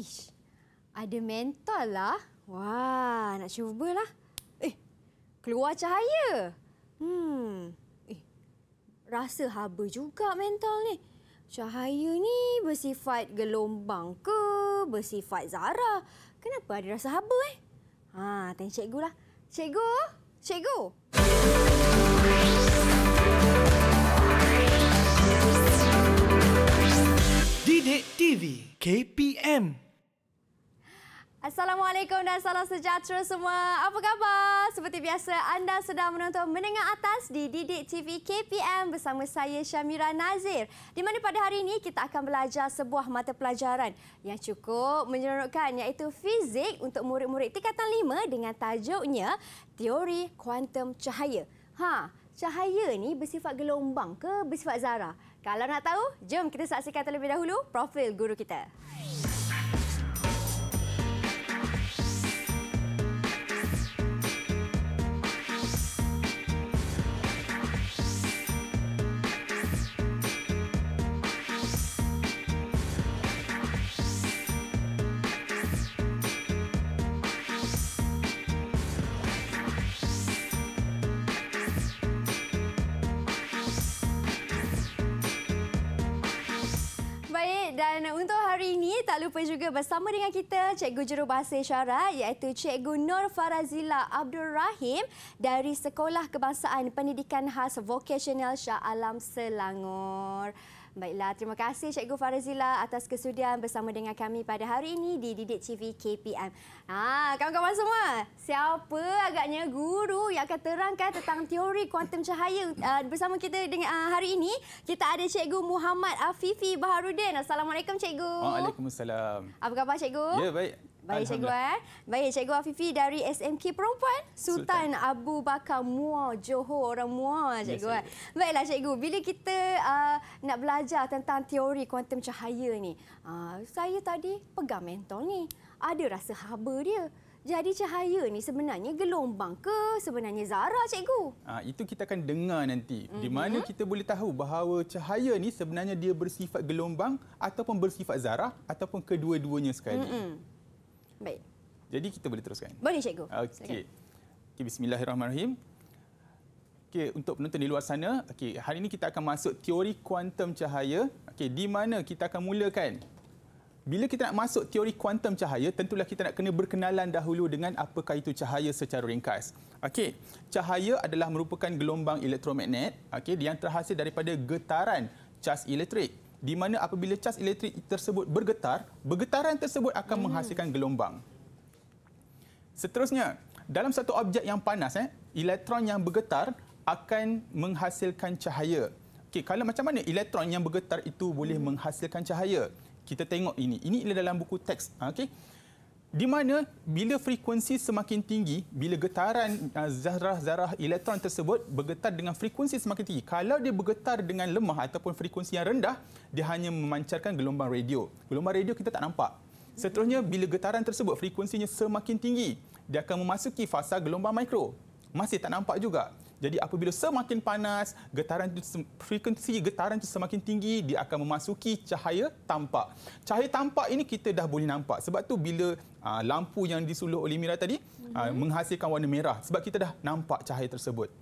Ish, ada mentol lah. Wah, nak lah. Eh, keluar cahaya. Hmm, eh, rasa haba juga mentol ni. Cahaya ni bersifat gelombang ke bersifat zara? Kenapa ada rasa haba eh? Ha, tanya cikgu lah. Cikgu, cikgu. Didik TV KPM Assalamualaikum dan salam sejahtera semua. Apa khabar? Seperti biasa, anda sedang menonton Menengah Atas di Didik TV KPM bersama saya Syamira Nazir. Di mana pada hari ini kita akan belajar sebuah mata pelajaran yang cukup menyeronokkan iaitu fizik untuk murid-murid tingkatan 5 dengan tajuknya Teori Kuantum Cahaya. Ha, cahaya ni bersifat gelombang ke bersifat zarah? Kalau nak tahu, jom kita saksikan terlebih dahulu profil guru kita. lupa juga bersama dengan kita Cikgu Jurubahasa Isyarat iaitu Cikgu Nur Farazila Abdul Rahim dari Sekolah Kebangsaan Pendidikan Khas Vocational Shah Alam Selangor. Baiklah, terima kasih Cikgu Farazila atas kesudian bersama dengan kami pada hari ini di Didik TV KPM. Ah, ha, kawan-kawan semua, siapa agaknya guru yang akan terangkan tentang teori kuantum cahaya uh, bersama kita dengan uh, hari ini? Kita ada Cikgu Muhammad Afifi Baharudin. Assalamualaikum Cikgu. Waalaikumsalam. Apa khabar Cikgu? Ya, baik. Baik cikgu eh. Baik cikgu Afifi dari SMK Perempuan Sultan, Sultan. Abu Bakar Muar Johor orang Muar cikgu yes, eh. Baiklah cikgu, bila kita uh, nak belajar tentang teori kuantum cahaya ni, uh, saya tadi pegang mentol ni. Ada rasa haba dia. Jadi cahaya ni sebenarnya gelombang ke sebenarnya zarah cikgu? Ha, itu kita akan dengar nanti. Mm -hmm. Di mhm. mana kita boleh tahu bahawa cahaya ni sebenarnya dia bersifat gelombang ataupun bersifat zarah ataupun kedua-duanya sekali. Mm -hmm. Baik. Jadi kita boleh teruskan. Boleh cikgu. Okey. Okey bismillahirrahmanirrahim. Okey untuk penonton di luar sana, okey hari ini kita akan masuk teori kuantum cahaya. Okey di mana kita akan mulakan? Bila kita nak masuk teori kuantum cahaya, tentulah kita nak kena berkenalan dahulu dengan apakah itu cahaya secara ringkas. Okey, cahaya adalah merupakan gelombang elektromagnet okey yang terhasil daripada getaran cas elektrik di mana apabila cas elektrik tersebut bergetar, bergetaran tersebut akan hmm. menghasilkan gelombang. Seterusnya, dalam satu objek yang panas, eh, elektron yang bergetar akan menghasilkan cahaya. Okey, kalau macam mana elektron yang bergetar itu boleh hmm. menghasilkan cahaya? Kita tengok ini. Ini adalah dalam buku teks. Ah, okay di mana bila frekuensi semakin tinggi, bila getaran uh, zarah-zarah elektron tersebut bergetar dengan frekuensi semakin tinggi. Kalau dia bergetar dengan lemah ataupun frekuensi yang rendah, dia hanya memancarkan gelombang radio. Gelombang radio kita tak nampak. Seterusnya, bila getaran tersebut frekuensinya semakin tinggi, dia akan memasuki fasa gelombang mikro. Masih tak nampak juga. Jadi apabila semakin panas, getaran itu frekuensi getaran itu semakin tinggi, dia akan memasuki cahaya tampak. Cahaya tampak ini kita dah boleh nampak. Sebab tu bila aa, ah, lampu yang disuluh oleh Mira tadi aa, ah, mhm. menghasilkan warna merah sebab kita dah nampak cahaya tersebut.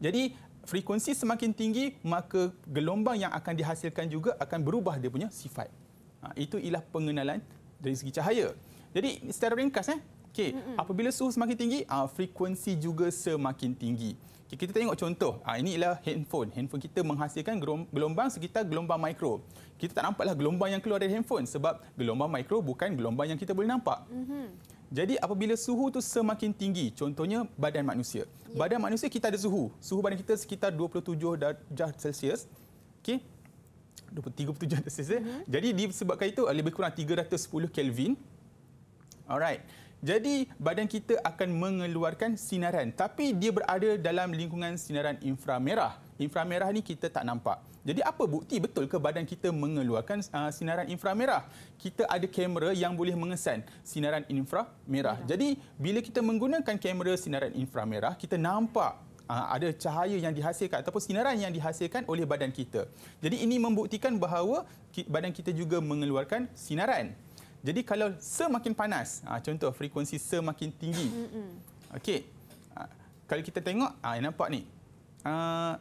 Jadi frekuensi semakin tinggi, maka gelombang yang akan dihasilkan juga akan berubah dia punya sifat. Aa, ah, itu ialah pengenalan dari segi cahaya. Jadi secara ringkas eh, Okey, apabila suhu semakin tinggi, uh, frekuensi juga semakin tinggi. Okay, kita tengok contoh, uh, ini ialah handphone. Handphone kita menghasilkan gelombang sekitar gelombang mikro. Kita tak nampaklah gelombang yang keluar dari handphone sebab gelombang mikro bukan gelombang yang kita boleh nampak. Mm-hmm. Jadi apabila suhu tu semakin tinggi, contohnya badan manusia. Yeah. Badan manusia kita ada suhu. Suhu badan kita sekitar 27 darjah Celsius. Okey. 37 darjah Celsius. Eh? Mm-hmm. Jadi disebabkan itu lebih kurang 310 Kelvin. Alright. Jadi badan kita akan mengeluarkan sinaran tapi dia berada dalam lingkungan sinaran inframerah. Inframerah ni kita tak nampak. Jadi apa bukti betul ke badan kita mengeluarkan uh, sinaran inframerah? Kita ada kamera yang boleh mengesan sinaran inframerah. Ya. Jadi bila kita menggunakan kamera sinaran inframerah, kita nampak uh, ada cahaya yang dihasilkan ataupun sinaran yang dihasilkan oleh badan kita. Jadi ini membuktikan bahawa badan kita juga mengeluarkan sinaran. Jadi kalau semakin panas, ah, contoh frekuensi semakin tinggi. Okey. Ah, kalau kita tengok, ah nampak ni. Ah,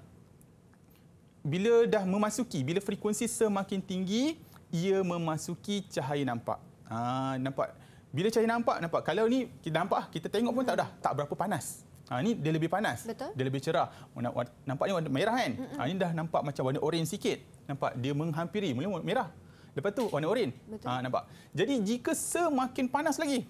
bila dah memasuki, bila frekuensi semakin tinggi, ia memasuki cahaya nampak. Ah nampak. Bila cahaya nampak, nampak. Kalau ni kita nampak kita tengok pun tak dah, tak berapa panas. Ha, ni dia lebih panas, Betul. dia lebih cerah. Oh, nampak ni warna merah kan? Ha, ini dah nampak macam warna orange sikit. Nampak dia menghampiri, mula merah. Lepas tu warna oren. Ha, ah, nampak. Jadi jika semakin panas lagi.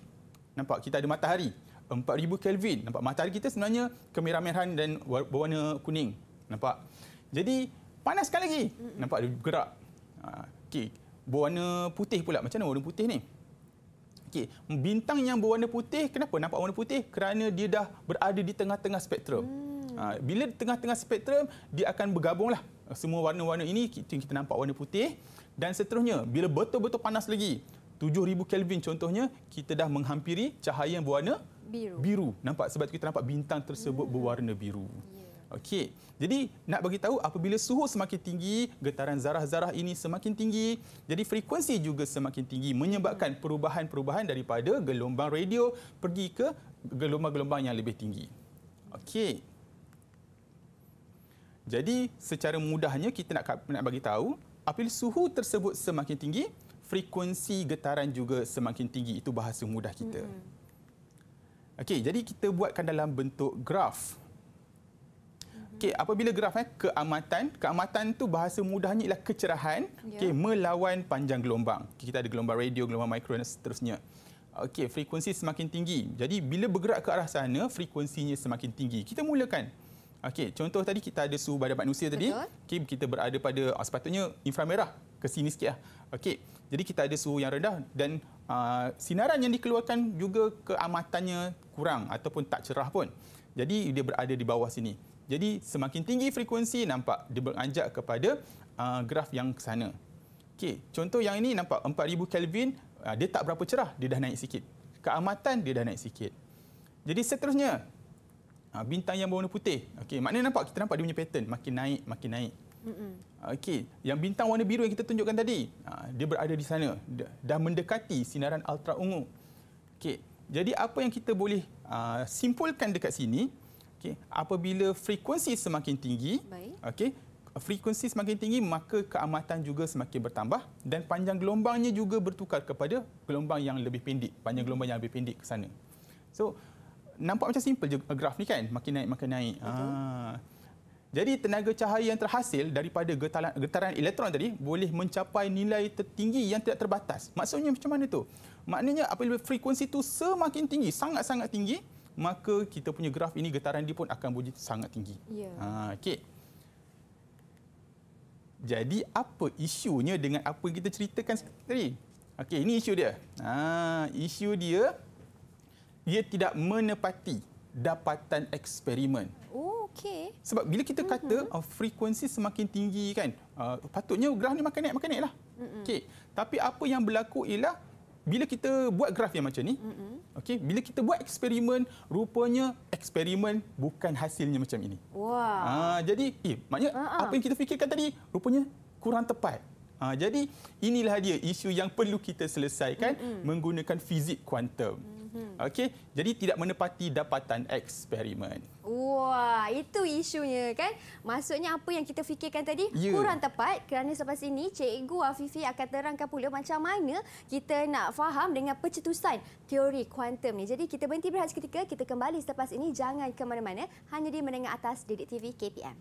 Nampak kita ada matahari 4000 Kelvin. Nampak matahari kita sebenarnya kemerah-merahan dan berwarna kuning. Nampak. Jadi panas sekali lagi. Nampak dia bergerak. Ha, ah, okey. Berwarna putih pula. Macam mana warna putih ni? Okey, bintang yang berwarna putih kenapa nampak warna putih? Kerana dia dah berada di tengah-tengah spektrum. Ha, bila di tengah-tengah spektrum, dia akan bergabunglah semua warna-warna ini kita nampak warna putih dan seterusnya bila betul-betul panas lagi 7000 Kelvin contohnya kita dah menghampiri cahaya yang berwarna biru. biru. Nampak sebab kita nampak bintang tersebut hmm. berwarna biru. Yeah. Okey. Jadi nak bagi tahu apabila suhu semakin tinggi, getaran zarah-zarah ini semakin tinggi, jadi frekuensi juga semakin tinggi menyebabkan hmm. perubahan-perubahan daripada gelombang radio pergi ke gelombang-gelombang yang lebih tinggi. Okey. Jadi secara mudahnya kita nak nak bagi tahu apabila suhu tersebut semakin tinggi, frekuensi getaran juga semakin tinggi. Itu bahasa mudah kita. Mm-hmm. Okey, jadi kita buatkan dalam bentuk graf. Hmm. Okey, apabila graf eh keamatan, keamatan tu bahasa mudahnya ialah kecerahan, yeah. okey, melawan panjang gelombang. Okay, kita ada gelombang radio, gelombang mikro dan seterusnya. Okey, frekuensi semakin tinggi. Jadi bila bergerak ke arah sana, frekuensinya semakin tinggi. Kita mulakan. Okey, contoh tadi kita ada suhu badan manusia tadi. Okey, kita berada pada uh, sepatutnya inframerah ke sini sikitlah. Okey. Jadi kita ada suhu yang rendah dan uh, sinaran yang dikeluarkan juga keamatannya kurang ataupun tak cerah pun. Jadi dia berada di bawah sini. Jadi semakin tinggi frekuensi nampak dia beranjak kepada uh, graf yang ke sana. Okey, contoh yang ini nampak 4000 Kelvin, uh, dia tak berapa cerah, dia dah naik sikit. Keamatan dia dah naik sikit. Jadi seterusnya, ha, bintang yang berwarna putih. Okey, maknanya nampak kita nampak dia punya pattern makin naik, makin naik. Okey, yang bintang warna biru yang kita tunjukkan tadi, ha, dia berada di sana, dah mendekati sinaran ultra ungu. Okey, jadi apa yang kita boleh ha, simpulkan dekat sini, okey, apabila frekuensi semakin tinggi, okey, frekuensi semakin tinggi maka keamatan juga semakin bertambah dan panjang gelombangnya juga bertukar kepada gelombang yang lebih pendek, panjang gelombang yang lebih pendek ke sana. So, nampak macam simple je uh, graf ni kan makin naik makin naik ha. jadi tenaga cahaya yang terhasil daripada getaran, getaran elektron tadi boleh mencapai nilai tertinggi yang tidak terbatas maksudnya macam mana tu maknanya apabila frekuensi tu semakin tinggi sangat-sangat tinggi maka kita punya graf ini getaran dia pun akan bunyi sangat tinggi yeah. Ya. ha, okay. jadi apa isunya dengan apa yang kita ceritakan tadi Okey, ini isu dia. Ha, isu dia ia tidak menepati dapatan eksperimen. Oh, okey. Sebab bila kita kata mm -hmm. frekuensi semakin tinggi kan, uh, patutnya graf ni makan naik makan naiklah. Mm -hmm. Okey. Tapi apa yang berlaku ialah bila kita buat graf yang macam ni, mm -hmm. okey, bila kita buat eksperimen, rupanya eksperimen bukan hasilnya macam ini. Wah. Wow. Uh, ah, jadi, eh, maknanya uh ah, -huh. apa yang kita fikirkan tadi rupanya kurang tepat. Ha, jadi inilah dia isu yang perlu kita selesaikan mm -hmm. menggunakan fizik kuantum. Mm -hmm. -hmm. Okey, jadi tidak menepati dapatan eksperimen. Wah, itu isunya kan? Maksudnya apa yang kita fikirkan tadi yeah. kurang tepat kerana selepas ini Cikgu Afifi akan terangkan pula macam mana kita nak faham dengan pecetusan teori kuantum ni. Jadi kita berhenti berhati ketika kita kembali selepas ini jangan ke mana-mana hanya di menengah atas Didik TV KPM.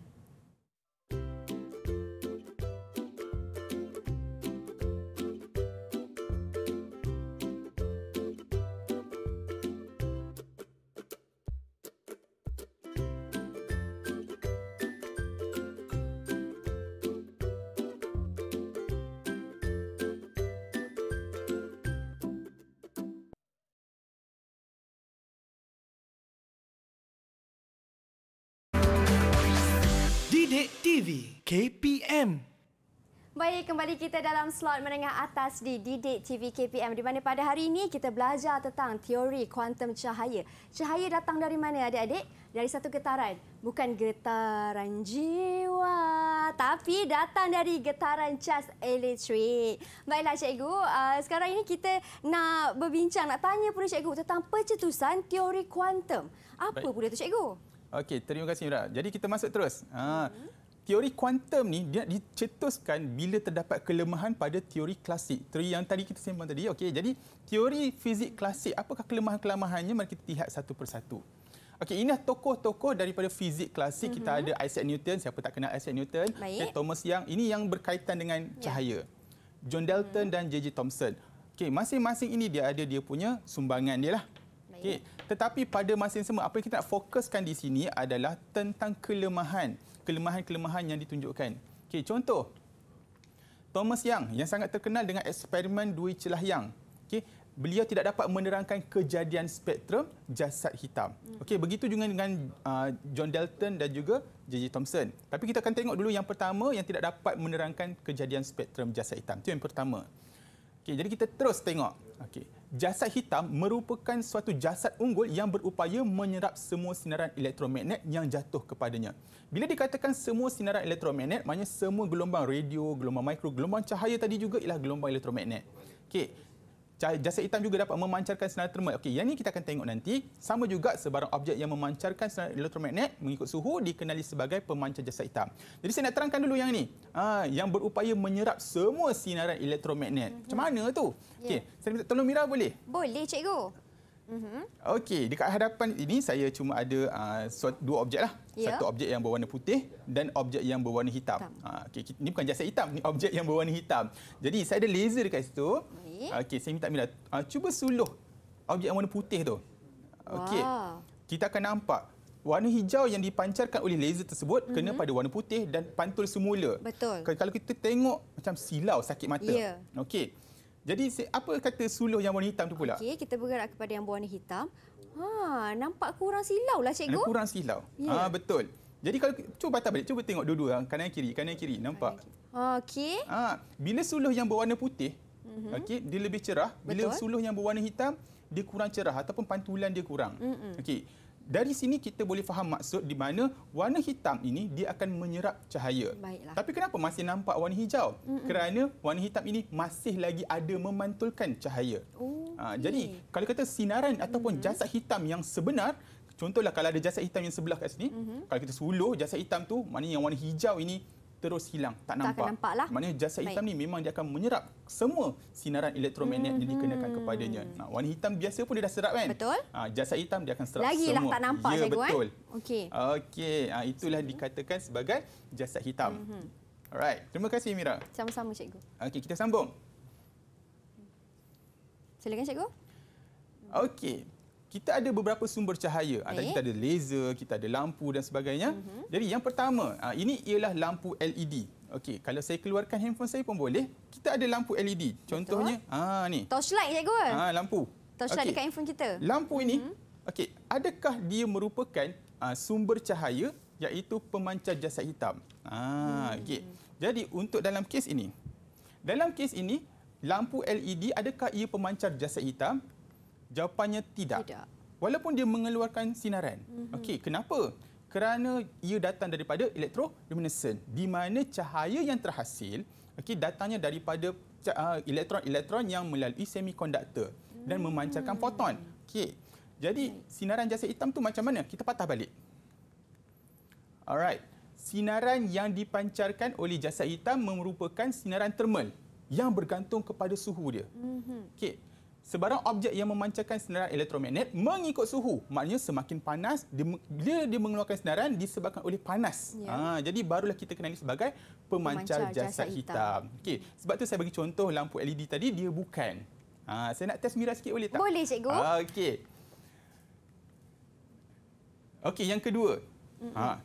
KPM. Baik, kembali kita dalam slot menengah atas di Didik TV KPM di mana pada hari ini kita belajar tentang teori kuantum cahaya. Cahaya datang dari mana adik-adik? Dari satu getaran. Bukan getaran jiwa, tapi datang dari getaran cas elektrik. Baiklah cikgu, uh, sekarang ini kita nak berbincang, nak tanya pula cikgu tentang pecetusan teori kuantum. Apa Baik. pula itu cikgu? Okey, terima kasih Ira. Jadi kita masuk terus. Ha. Hmm teori kuantum ni dia dicetuskan bila terdapat kelemahan pada teori klasik. Teori yang tadi kita sembang tadi. Okey, jadi teori fizik klasik apakah kelemahan-kelemahannya mari kita lihat satu persatu. Okey, inilah tokoh-tokoh daripada fizik klasik. Mm-hmm. Kita mhm. ada Isaac Newton, siapa tak kenal Isaac Newton? Okay, Thomas Young. Ini yang berkaitan dengan ya. cahaya. Yeah. John Dalton mm-hmm. dan J.J. Thomson. Okey, masing-masing ini dia ada dia punya sumbangan dia lah. Okey, tetapi pada masing-masing apa yang kita nak fokuskan di sini adalah tentang kelemahan kelemahan-kelemahan yang ditunjukkan. Okey, contoh Thomas Young yang sangat terkenal dengan eksperimen dua celah Young. Okey, beliau tidak dapat menerangkan kejadian spektrum jasad hitam. Hmm. Okey, begitu juga dengan uh, John Dalton dan juga J.J. Thomson. Tapi kita akan tengok dulu yang pertama yang tidak dapat menerangkan kejadian spektrum jasad hitam. Itu yang pertama. Okey, jadi kita terus tengok. Okey. Jasad hitam merupakan suatu jasad unggul yang berupaya menyerap semua sinaran elektromagnet yang jatuh kepadanya. Bila dikatakan semua sinaran elektromagnet, maknanya semua gelombang radio, gelombang mikro, gelombang cahaya tadi juga ialah gelombang elektromagnet. Okey. Jasa hitam juga dapat memancarkan sinar termal. Okey, yang ini kita akan tengok nanti. Sama juga sebarang objek yang memancarkan sinar elektromagnet mengikut suhu dikenali sebagai pemancar jasa hitam. Jadi saya nak terangkan dulu yang ini. Ha, yang berupaya menyerap semua sinaran elektromagnet. Mm-hmm. Macam hmm. mana tu? Yeah. Okey, ya. saya minta tolong Mira boleh? Boleh, cikgu. Mm-hmm. Okey, dekat hadapan ini saya cuma ada uh, dua objek lah. Yeah. Satu objek yang berwarna putih dan objek yang berwarna hitam. Uh, okay. Ini bukan jasa hitam, ini objek yang berwarna hitam. Jadi saya ada laser dekat situ. Okey, saya minta Mila, uh, ah, cuba suluh objek yang warna putih tu. Okey, wow. kita akan nampak warna hijau yang dipancarkan oleh laser tersebut mm-hmm. kena pada warna putih dan pantul semula. Betul. Kalau kita tengok macam silau sakit mata. Yeah. Okey. Jadi apa kata suluh yang warna hitam tu pula? Okey, kita bergerak kepada yang berwarna hitam. Ha, nampak kurang silau lah cikgu. Nampak kurang silau. Yeah. Ya. Ha, betul. Jadi kalau cuba patah balik, cuba tengok dua-dua ah, kanan kiri, kanan kiri nampak. Okey. Ha, bila suluh yang berwarna putih, mm-hmm. okey, dia lebih cerah. Bila betul. suluh yang berwarna hitam, dia kurang cerah ataupun pantulan dia kurang. Mm-hmm. Okey dari sini kita boleh faham maksud di mana warna hitam ini dia akan menyerap cahaya. Baiklah. Tapi kenapa masih nampak warna hijau? Mm-mm. Kerana warna hitam ini masih lagi ada memantulkan cahaya. Okay. Ha, ah, jadi kalau kata sinaran ataupun mm-hmm. jasad hitam yang sebenar, contohlah kalau ada jasad hitam yang sebelah kat sini, mm-hmm. kalau kita suluh jasad hitam tu, maknanya yang warna hijau ini terus hilang tak, tak nampak. Akan nampak lah. Maknanya jasad Baik. hitam ni memang dia akan menyerap semua sinaran elektromagnet hmm. yang dikenakan hmm. kepadanya. Nah, warna hitam biasa pun dia dah serap kan? Betul. Ha, jasad hitam dia akan serap Lagilah semua. Lagilah tak nampak ya, cikgu eh. betul. Okey. Okey, ha, itulah Sini. dikatakan sebagai jasa hitam. Hmm. Alright. Terima kasih Mira. Sama-sama cikgu. Okey, kita sambung. Silakan cikgu. Okey kita ada beberapa sumber cahaya. Okay. Kita ada laser, kita ada lampu dan sebagainya. Mm -hmm. Jadi yang pertama, ah, ini ialah lampu LED. Okey, kalau saya keluarkan handphone saya pun boleh. Kita ada lampu LED. Contohnya, ah ni. Torchlight, cikgu. Ah lampu. Torchlight okay. dekat handphone kita. Lampu ini, mm -hmm. okey, adakah dia merupakan ah, sumber cahaya iaitu pemancar jasad hitam? Ah, mm. okey. Jadi untuk dalam kes ini, dalam kes ini, lampu LED adakah ia pemancar jasad hitam? Jawapannya tidak. tidak. Walaupun dia mengeluarkan sinaran. Mm-hmm. Okey, kenapa? Kerana ia datang daripada elektroluminescent di mana cahaya yang terhasil okey datangnya daripada ah, elektron-elektron yang melalui semikonduktor mm-hmm. dan hmm. memancarkan foton. Okey. Jadi sinaran jasa hitam tu macam mana? Kita patah balik. Alright. Sinaran yang dipancarkan oleh jasa hitam merupakan sinaran termal yang bergantung kepada suhu dia. Mm-hmm. Okey. Sebarang objek yang memancarkan senaran elektromagnet mengikut suhu. Maknanya semakin panas, dia, dia mengeluarkan senaran disebabkan oleh panas. Ya. Ha, jadi barulah kita kenali sebagai pemancar, pemancar jasad, jasad hitam. hitam. Okay. Sebab tu saya bagi contoh lampu LED tadi, dia bukan. Ha, saya nak test Mira sikit boleh tak? Boleh cikgu. Ha, okey. Okey, yang kedua. Ha,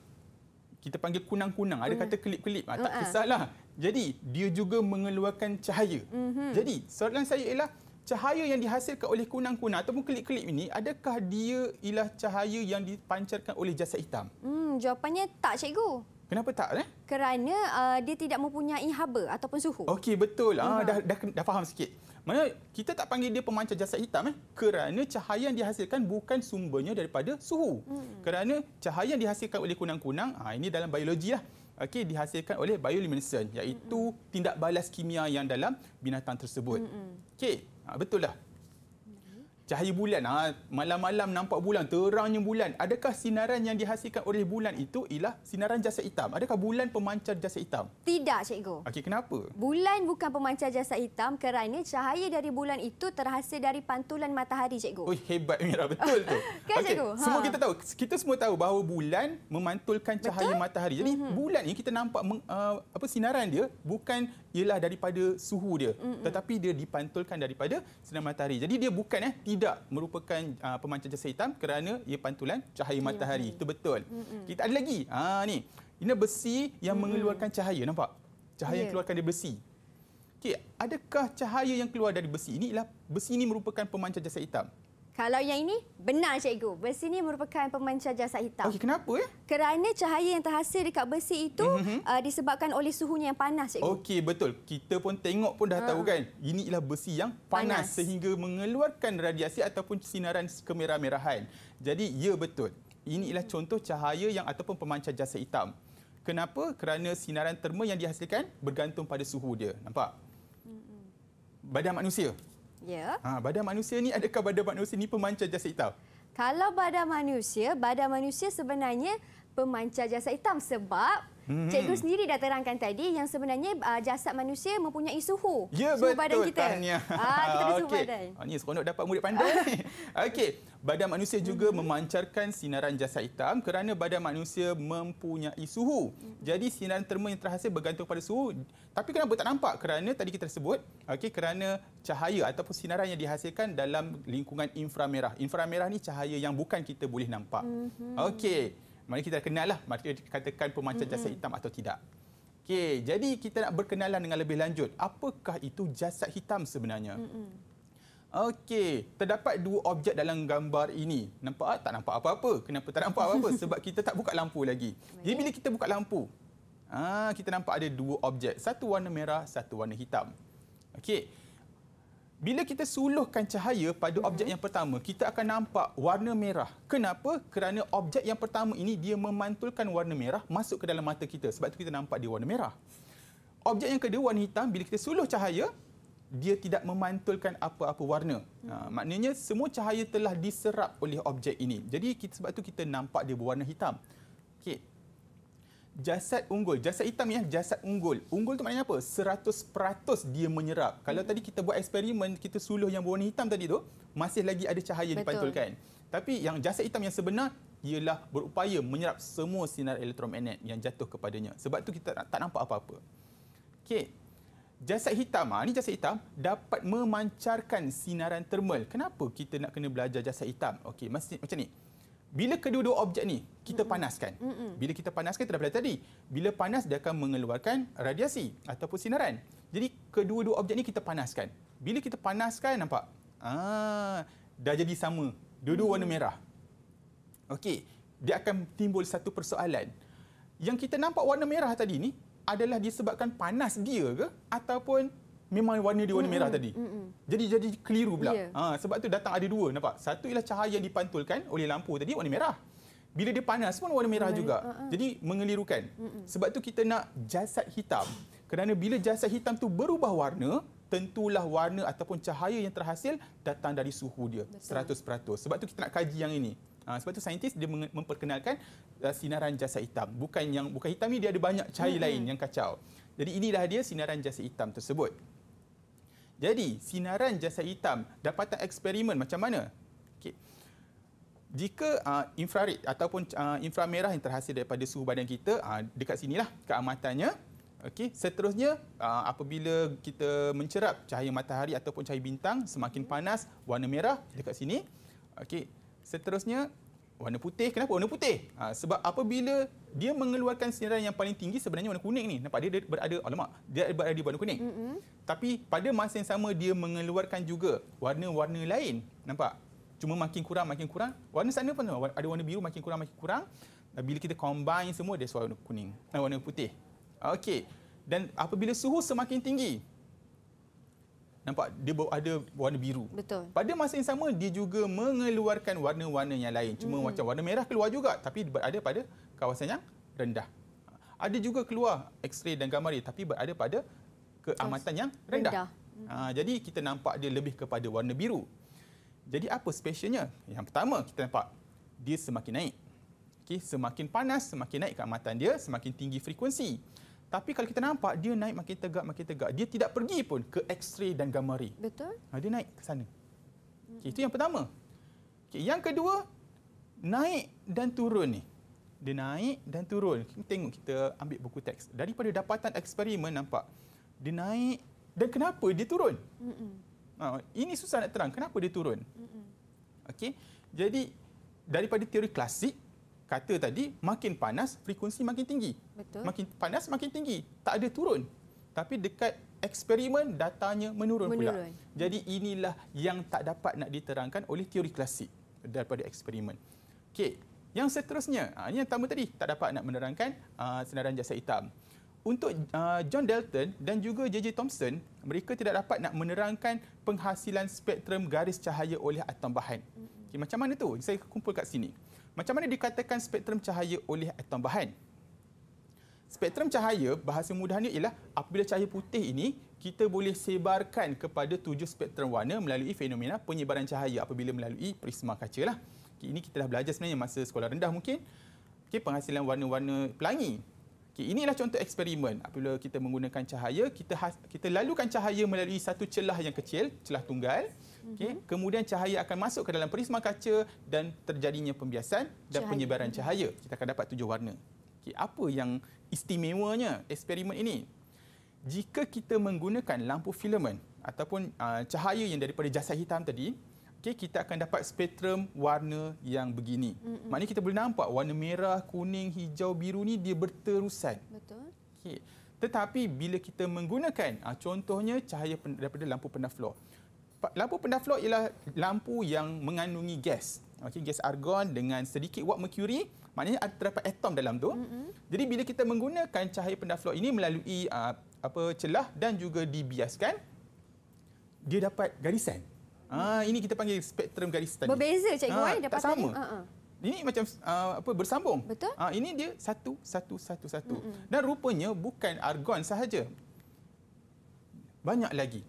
kita panggil kunang-kunang. Ada mm. kata kelip-kelip. Ha, tak kisahlah. Jadi, dia juga mengeluarkan cahaya. Mm -hmm. Jadi, soalan saya ialah cahaya yang dihasilkan oleh kunang-kunang ataupun kelip-kelip ini, adakah dia ialah cahaya yang dipancarkan oleh jasa hitam? Hmm, jawapannya tak, cikgu. Kenapa tak? Eh? Kerana uh, dia tidak mempunyai haba ataupun suhu. Okey, betul. Ah, hmm. dah, dah, dah faham sikit. Mana kita tak panggil dia pemancar jasa hitam eh? kerana cahaya yang dihasilkan bukan sumbernya daripada suhu. Hmm. Kerana cahaya yang dihasilkan oleh kunang-kunang, ah, ini dalam biologi lah. Okey dihasilkan oleh bioluminescence iaitu mm -mm. tindak balas kimia yang dalam binatang tersebut. Mm -mm. Okey, Betul lah cahaya bulan ha, malam-malam nampak bulan terangnya bulan adakah sinaran yang dihasilkan oleh bulan itu ialah sinaran jasa hitam adakah bulan pemancar jasa hitam tidak cikgu okey kenapa bulan bukan pemancar jasa hitam kerana cahaya dari bulan itu terhasil dari pantulan matahari cikgu oi hebat mira betul tu kan okay, ha. semua kita tahu kita semua tahu bahawa bulan memantulkan cahaya betul? matahari jadi mm-hmm. bulan ini kita nampak meng, uh, apa sinaran dia bukan ialah daripada suhu dia mm-hmm. tetapi dia dipantulkan daripada sinar matahari jadi dia bukan eh tidak merupakan uh, pemancar jasa hitam kerana ia pantulan cahaya matahari. Hmm. Itu betul. Mm-mm. Kita ada lagi. Ha ni. Ini besi yang mm. mengeluarkan cahaya nampak? Cahaya yeah. yang keluarkan dari besi. okay adakah cahaya yang keluar dari besi ini ialah besi ini merupakan pemancar jasa hitam? Kalau yang ini, benar cikgu. Besi ini merupakan pemancar jasad hitam. Okey, kenapa? Ya? Kerana cahaya yang terhasil dekat besi itu mm -hmm. uh, disebabkan oleh suhunya yang panas, cikgu. Okey, betul. Kita pun tengok pun dah ha. tahu ah. kan, ini ialah besi yang panas, panas sehingga mengeluarkan radiasi ataupun sinaran kemerah-merahan. Jadi, ya betul. Ini ialah hmm. contoh cahaya yang ataupun pemancar jasad hitam. Kenapa? Kerana sinaran terma yang dihasilkan bergantung pada suhu dia. Nampak? Hmm, hmm. Badan manusia. Ya. Ha, badan manusia ni adakah badan manusia ni pemancar jasa hitam? Kalau badan manusia, badan manusia sebenarnya pemancar jasa hitam sebab Hmm. Cikgu sendiri dah terangkan tadi yang sebenarnya uh, jasad manusia mempunyai suhu. Ya, suhu betul. badan kita. Ah, kita ada okay. suhu badan. Ini ah, seronok dapat murid pandai. Okey, badan manusia juga hmm. memancarkan sinaran jasad hitam kerana badan manusia mempunyai suhu. Hmm. Jadi sinaran terma yang terhasil bergantung pada suhu. Tapi kenapa tak nampak? Kerana tadi kita sebut, okay, kerana cahaya ataupun sinaran yang dihasilkan dalam lingkungan inframerah. Inframerah ni cahaya yang bukan kita boleh nampak. Hmm. Okey. Maknanya kita kenal lah maknanya dikatakan pemancar mm -hmm. jasad hitam atau tidak. Okay, jadi kita nak berkenalan dengan lebih lanjut. Apakah itu jasad hitam sebenarnya? Mm -hmm. Okey, terdapat dua objek dalam gambar ini. Nampak tak? Ah? Tak nampak apa-apa. Kenapa tak nampak apa-apa? Sebab kita tak buka lampu lagi. Jadi bila kita buka lampu, ah kita nampak ada dua objek. Satu warna merah, satu warna hitam. Okey, bila kita suluhkan cahaya pada objek hmm. yang pertama, kita akan nampak warna merah. Kenapa? Kerana objek yang pertama ini dia memantulkan warna merah masuk ke dalam mata kita. Sebab itu kita nampak dia warna merah. Objek yang kedua warna hitam, bila kita suluh cahaya, dia tidak memantulkan apa-apa warna. Ha, hmm. Ha, maknanya semua cahaya telah diserap oleh objek ini. Jadi kita, sebab itu kita nampak dia berwarna hitam. Okay jasad unggul. Jasad hitam ya, jasad unggul. Unggul tu maknanya apa? 100% dia menyerap. Hmm. Kalau tadi kita buat eksperimen, kita suluh yang berwarna hitam tadi tu, masih lagi ada cahaya Betul. dipantulkan. Tapi yang jasad hitam yang sebenar, ialah berupaya menyerap semua sinar elektromagnet yang jatuh kepadanya. Sebab tu kita tak nampak apa-apa. Okey. Jasad hitam, ha, ni jasad hitam dapat memancarkan sinaran termal. Kenapa kita nak kena belajar jasad hitam? Okey, macam ni. Bila kedua-dua objek ni kita panaskan. Bila kita panaskan kita dah belajar tadi. Bila panas dia akan mengeluarkan radiasi ataupun sinaran. Jadi kedua-dua objek ni kita panaskan. Bila kita panaskan nampak? Ah, dah jadi sama. Dua-dua warna merah. Okey, dia akan timbul satu persoalan. Yang kita nampak warna merah tadi ni adalah disebabkan panas dia ke ataupun memang warna dia warna merah tadi. Jadi jadi keliru pula. Ya. Ha, sebab tu datang ada dua nampak. Satu ialah cahaya yang dipantulkan oleh lampu tadi warna merah. Bila dia panas pun warna merah juga. Ha, ha. Jadi mengelirukan. Sebab tu kita nak jasad hitam. Kerana bila jasad hitam tu berubah warna, tentulah warna ataupun cahaya yang terhasil datang dari suhu dia. 100%. Sebab tu kita nak kaji yang ini. Ha, sebab tu saintis dia memperkenalkan uh, sinaran jasad hitam. Bukan yang bukan hitam ni dia ada banyak cahaya lain yang kacau. Jadi inilah dia sinaran jasad hitam tersebut. Jadi sinaran jasa hitam dapatan eksperimen macam mana? Okay. Jika uh, infrared ataupun uh, inframerah yang terhasil daripada suhu badan kita uh, dekat sinilah keamatannya. Okey, seterusnya uh, apabila kita mencerap cahaya matahari ataupun cahaya bintang semakin panas warna merah dekat sini. Okey, seterusnya warna putih kenapa warna putih ha, sebab apabila dia mengeluarkan sinaran yang paling tinggi sebenarnya warna kuning ni nampak dia, dia berada alamak dia berada di warna kuning mm-hmm. tapi pada masa yang sama dia mengeluarkan juga warna-warna lain nampak cuma makin kurang makin kurang warna sana pun ada warna biru makin kurang makin kurang bila kita combine semua dia warna kuning warna putih okey dan apabila suhu semakin tinggi nampak dia ada warna biru. Betul. Pada masa yang sama dia juga mengeluarkan warna-warna yang lain. Cuma hmm. macam warna merah keluar juga tapi ada pada kawasan yang rendah. Ada juga keluar X-ray dan gamma ray tapi ada pada keamatan yang rendah. rendah. Ha, jadi kita nampak dia lebih kepada warna biru. Jadi apa spesialnya? Yang pertama kita nampak dia semakin naik. Okay, semakin panas, semakin naik keamatan dia, semakin tinggi frekuensi. Tapi kalau kita nampak dia naik makin tegak makin tegak. Dia tidak pergi pun ke X-ray dan gamma ray. Betul. Ha, dia naik ke sana. Okay, itu yang pertama. Okay, yang kedua naik dan turun ni. Dia naik dan turun. Kita Tengok kita ambil buku teks. Daripada dapatan eksperimen nampak dia naik dan kenapa dia turun? Ha, ini susah nak terang. Kenapa dia turun? Okay. Jadi daripada teori klasik kata tadi makin panas frekuensi makin tinggi. Betul. Makin panas makin tinggi. Tak ada turun. Tapi dekat eksperimen datanya menurun, menurun. pula. Jadi inilah yang tak dapat nak diterangkan oleh teori klasik daripada eksperimen. Okey, yang seterusnya, ha, ini yang pertama tadi tak dapat nak menerangkan ha, senaran jasa hitam. Untuk ha, John Dalton dan juga JJ Thompson, mereka tidak dapat nak menerangkan penghasilan spektrum garis cahaya oleh atom bahan. Okay, macam mana tu? Saya kumpul kat sini. Macam mana dikatakan spektrum cahaya oleh atom bahan? Spektrum cahaya bahasa mudahnya ialah apabila cahaya putih ini kita boleh sebarkan kepada tujuh spektrum warna melalui fenomena penyebaran cahaya apabila melalui prisma kaca. Lah. Okay, ini kita dah belajar sebenarnya masa sekolah rendah mungkin. Okay, penghasilan warna-warna pelangi. Okay, inilah contoh eksperimen. Apabila kita menggunakan cahaya, kita, has, kita lalukan cahaya melalui satu celah yang kecil, celah tunggal. Okey, mhm. kemudian cahaya akan masuk ke dalam prisma kaca dan terjadinya pembiasan dan cahaya. penyebaran mhm. cahaya. Kita akan dapat tujuh warna. Okey, apa yang istimewanya eksperimen ini? Jika kita menggunakan lampu filamen ataupun uh, cahaya yang daripada jasa hitam tadi, okey kita akan dapat spektrum warna yang begini. Mm-mm. Maknanya kita boleh nampak warna merah, kuning, hijau, biru ni dia berterusan. Betul. Okey. Tetapi bila kita menggunakan uh, contohnya cahaya daripada lampu pendaflor, lampu pentaflor ialah lampu yang mengandungi gas. Okey, gas argon dengan sedikit watt mercury, maknanya ada terdapat atom dalam tu. Mm-hmm. Jadi bila kita menggunakan cahaya pentaflor ini melalui uh, apa celah dan juga dibiaskan dia dapat garisan. Ah, mm. Ah ini kita panggil spektrum garisan. tadi. Berbeza cikgu ah, eh, dapat tadi. Ha, ha ini macam uh, apa bersambung. Betul. Uh, ini dia satu, satu, satu, satu. Mm-mm. Dan rupanya bukan argon sahaja. Banyak lagi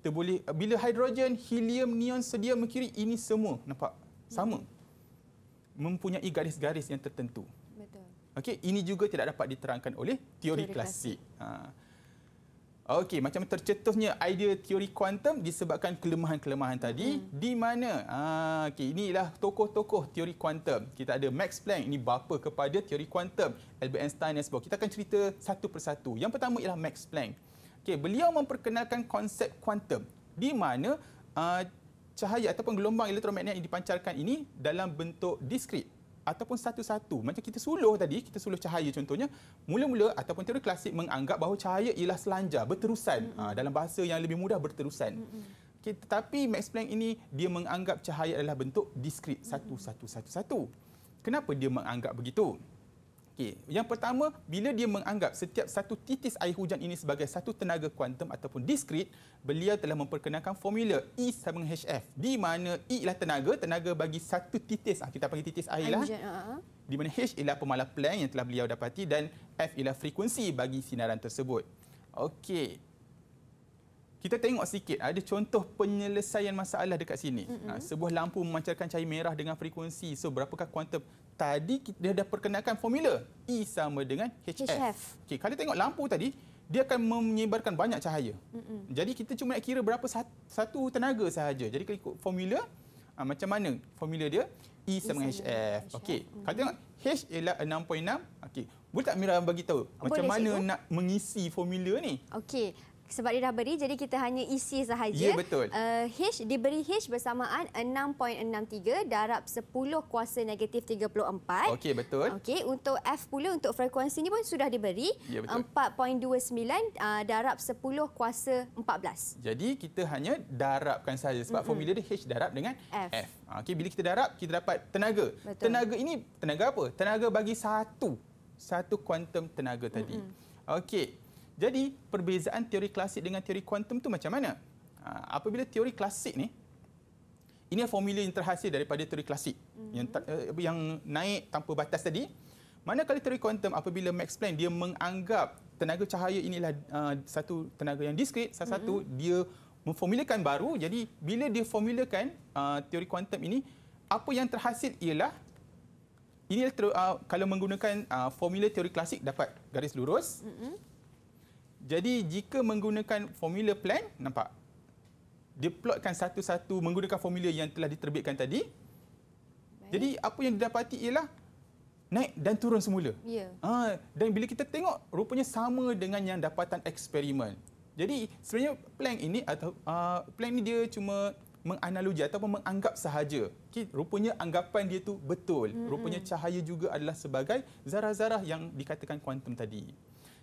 kita boleh bila hidrogen, helium, neon, sodium, merkuri ini semua nampak sama. Mempunyai garis-garis yang tertentu. Betul. Okey, ini juga tidak dapat diterangkan oleh teori, teori klasik. klasik. Ha. Okey, macam tercetusnya idea teori kuantum disebabkan kelemahan-kelemahan tadi hmm. di mana? Ha, okey, inilah tokoh-tokoh teori kuantum. Kita ada Max Planck, ini bapa kepada teori kuantum, Albert Einstein dan sebagainya. Kita akan cerita satu persatu. Yang pertama ialah Max Planck. Okey, beliau memperkenalkan konsep kuantum di mana uh, cahaya ataupun gelombang elektromagnet yang dipancarkan ini dalam bentuk diskrit ataupun satu-satu. Macam kita suluh tadi, kita suluh cahaya contohnya, mula-mula ataupun teori klasik menganggap bahawa cahaya ialah selanjar, berterusan. Mm-hmm. Uh, dalam bahasa yang lebih mudah, berterusan. Mm-hmm. Okay, tetapi Max Planck ini dia menganggap cahaya adalah bentuk diskrit satu satu satu satu. Kenapa dia menganggap begitu? Okey, yang pertama bila dia menganggap setiap satu titis air hujan ini sebagai satu tenaga kuantum ataupun discrete, beliau telah memperkenalkan formula E sama dengan HF di mana E ialah tenaga, tenaga bagi satu titis. Ah kita panggil titis air lah. Ah, ah. Di mana H ialah pemalar plan yang telah beliau dapati dan F ialah frekuensi bagi sinaran tersebut. Okey. Kita tengok sikit ada contoh penyelesaian masalah dekat sini. Mm-hmm. Sebuah lampu memancarkan cahaya merah dengan frekuensi. So berapakah kuantum tadi dia dah perkenalkan formula E sama dengan HF. HF. Okey, kalau tengok lampu tadi, dia akan menyebarkan banyak cahaya. Mm-mm. Jadi kita cuma nak kira berapa satu tenaga sahaja. Jadi kalau ikut formula, aa, ah, macam mana formula dia? E sama dengan e HF. Okey. Mm-hmm. Kalau tengok H ialah 6.6. Okey. Boleh tak Mira bagi tahu macam mana nak mengisi formula ni? Okey sebab dia dah beri jadi kita hanya isi sahaja. Ya betul. Uh, H diberi H bersamaan 6.63 darab 10 kuasa negatif 34. Okey betul. Okey untuk F pula untuk frekuensi ni pun sudah diberi ya, 4.29 uh, eh, darab 10 kuasa 14. Jadi kita hanya darabkan sahaja sebab mm -hmm. formula dia H darab dengan F. F. Ah, okey bila kita darab kita dapat tenaga. Betul. Tenaga ini tenaga apa? Tenaga bagi satu satu kuantum tenaga tadi. Mm -hmm. Okey. Jadi perbezaan teori klasik dengan teori kuantum tu macam mana? Ha, apabila teori klasik ni, ini formula yang terhasil daripada teori klasik mm-hmm. yang, eh, yang naik tanpa batas tadi. Mana kali teori kuantum apabila Max Planck dia menganggap tenaga cahaya inilah uh, satu tenaga yang diskrit, salah satu mm-hmm. dia memformulakan baru. Jadi bila dia formulakan uh, teori kuantum ini, apa yang terhasil ialah ini uh, ah, kalau menggunakan uh, formula teori klasik dapat garis lurus. Mm-hmm. Jadi jika menggunakan formula plan, nampak? Dia plotkan satu-satu menggunakan formula yang telah diterbitkan tadi. Baik. Jadi apa yang didapati ialah naik dan turun semula. Ya. Ha, dan bila kita tengok, rupanya sama dengan yang dapatan eksperimen. Jadi sebenarnya plan ini atau uh, plan ini dia cuma menganalogi atau menganggap sahaja. Okay, rupanya anggapan dia tu betul. Mm -hmm. Rupanya cahaya juga adalah sebagai zarah-zarah yang dikatakan kuantum tadi.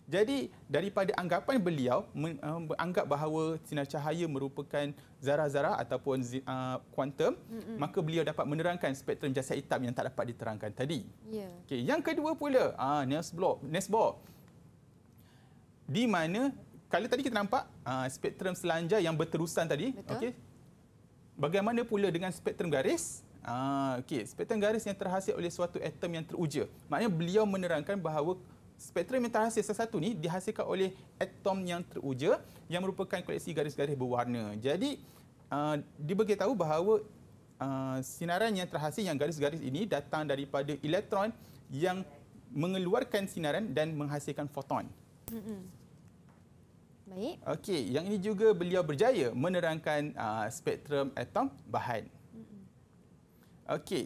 Jadi daripada anggapan beliau eh, menganggap bahawa sinar cahaya merupakan zarah-zarah ataupun eh, kuantum, mm-hmm. maka beliau dapat menerangkan spektrum jasa hitam yang tak dapat diterangkan tadi. Yeah. Okay, yang kedua pula, uh, Bohr di mana kalau tadi kita nampak uh, spektrum selanjar yang berterusan tadi, Betul. okay, bagaimana pula dengan spektrum garis? Ah, okay. Spektrum garis yang terhasil oleh suatu atom yang teruja. Maknanya beliau menerangkan bahawa spektrum yang terhasil satu-satu ni dihasilkan oleh atom yang teruja yang merupakan koleksi garis-garis berwarna. Jadi uh, diberitahu bahawa uh, sinaran yang terhasil yang garis-garis ini datang daripada elektron yang mengeluarkan sinaran dan menghasilkan foton. Mm-hmm. Baik. Okey, yang ini juga beliau berjaya menerangkan uh, spektrum atom bahan. mm Okey.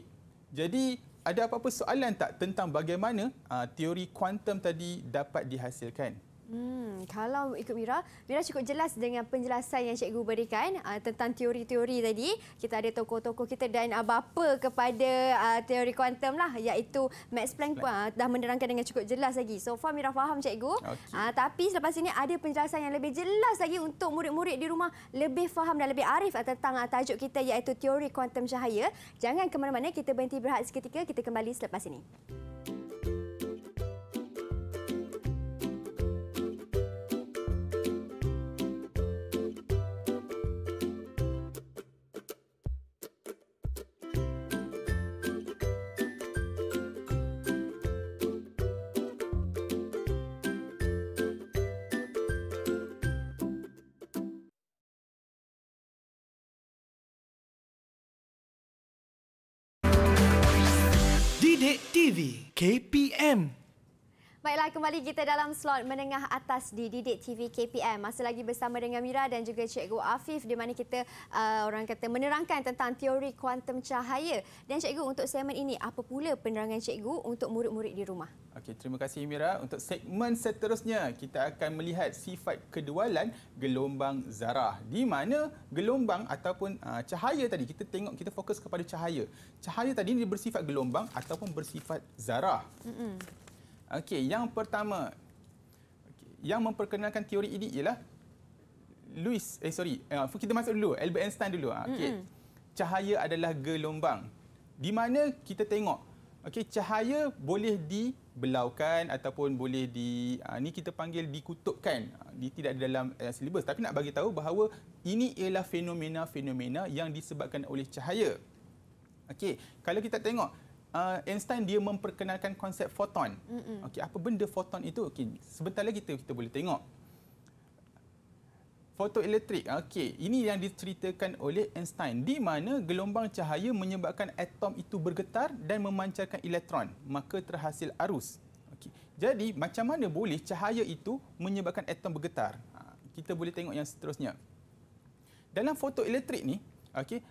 Jadi ada apa-apa soalan tak tentang bagaimana uh, teori kuantum tadi dapat dihasilkan? Hmm, kalau ikut Mira, Mira cukup jelas dengan penjelasan yang cikgu berikan uh, tentang teori-teori tadi. Kita ada tokoh-tokoh kita dan uh, bapa kepada uh, teori kuantum lah iaitu Max Planck, Planck. Uh, dah menerangkan dengan cukup jelas lagi. So far Mira faham cikgu. Okay. Uh, tapi selepas ini ada penjelasan yang lebih jelas lagi untuk murid-murid di rumah lebih faham dan lebih arif uh, tentang uh, tajuk kita iaitu teori kuantum cahaya. Jangan ke mana-mana, kita berhenti berehat seketika. Kita kembali selepas ini. KPM Baiklah, kembali kita dalam slot menengah atas di Didik TV KPM. Masih lagi bersama dengan Mira dan juga Cikgu Afif di mana kita uh, orang kata menerangkan tentang teori kuantum cahaya. Dan Cikgu, untuk segmen ini, apa pula penerangan Cikgu untuk murid-murid di rumah? Okey, terima kasih Mira. Untuk segmen seterusnya, kita akan melihat sifat kedualan gelombang zarah. Di mana gelombang ataupun uh, cahaya tadi, kita tengok, kita fokus kepada cahaya. Cahaya tadi ini bersifat gelombang ataupun bersifat zarah. Mm -mm. Okey, yang pertama yang memperkenalkan teori ini ialah Louis, eh sorry, uh, kita masuk dulu Albert Einstein dulu. Ah, okey. Mm-hmm. Cahaya adalah gelombang. Di mana kita tengok okey cahaya boleh dibelaukan ataupun boleh di ah, ni kita panggil dikutukkan. Ini ah, tidak ada dalam eh, silibus. tapi nak bagi tahu bahawa ini ialah fenomena-fenomena yang disebabkan oleh cahaya. Okey, kalau kita tengok uh, Einstein dia memperkenalkan konsep foton. Mm-hmm. Okey, apa benda foton itu? Okey, sebentar lagi kita kita boleh tengok. Fotoelektrik. Okey, ini yang diceritakan oleh Einstein di mana gelombang cahaya menyebabkan atom itu bergetar dan memancarkan elektron, maka terhasil arus. Okey. Jadi, macam mana boleh cahaya itu menyebabkan atom bergetar? Ha, kita boleh tengok yang seterusnya. Dalam fotoelektrik ni, okey,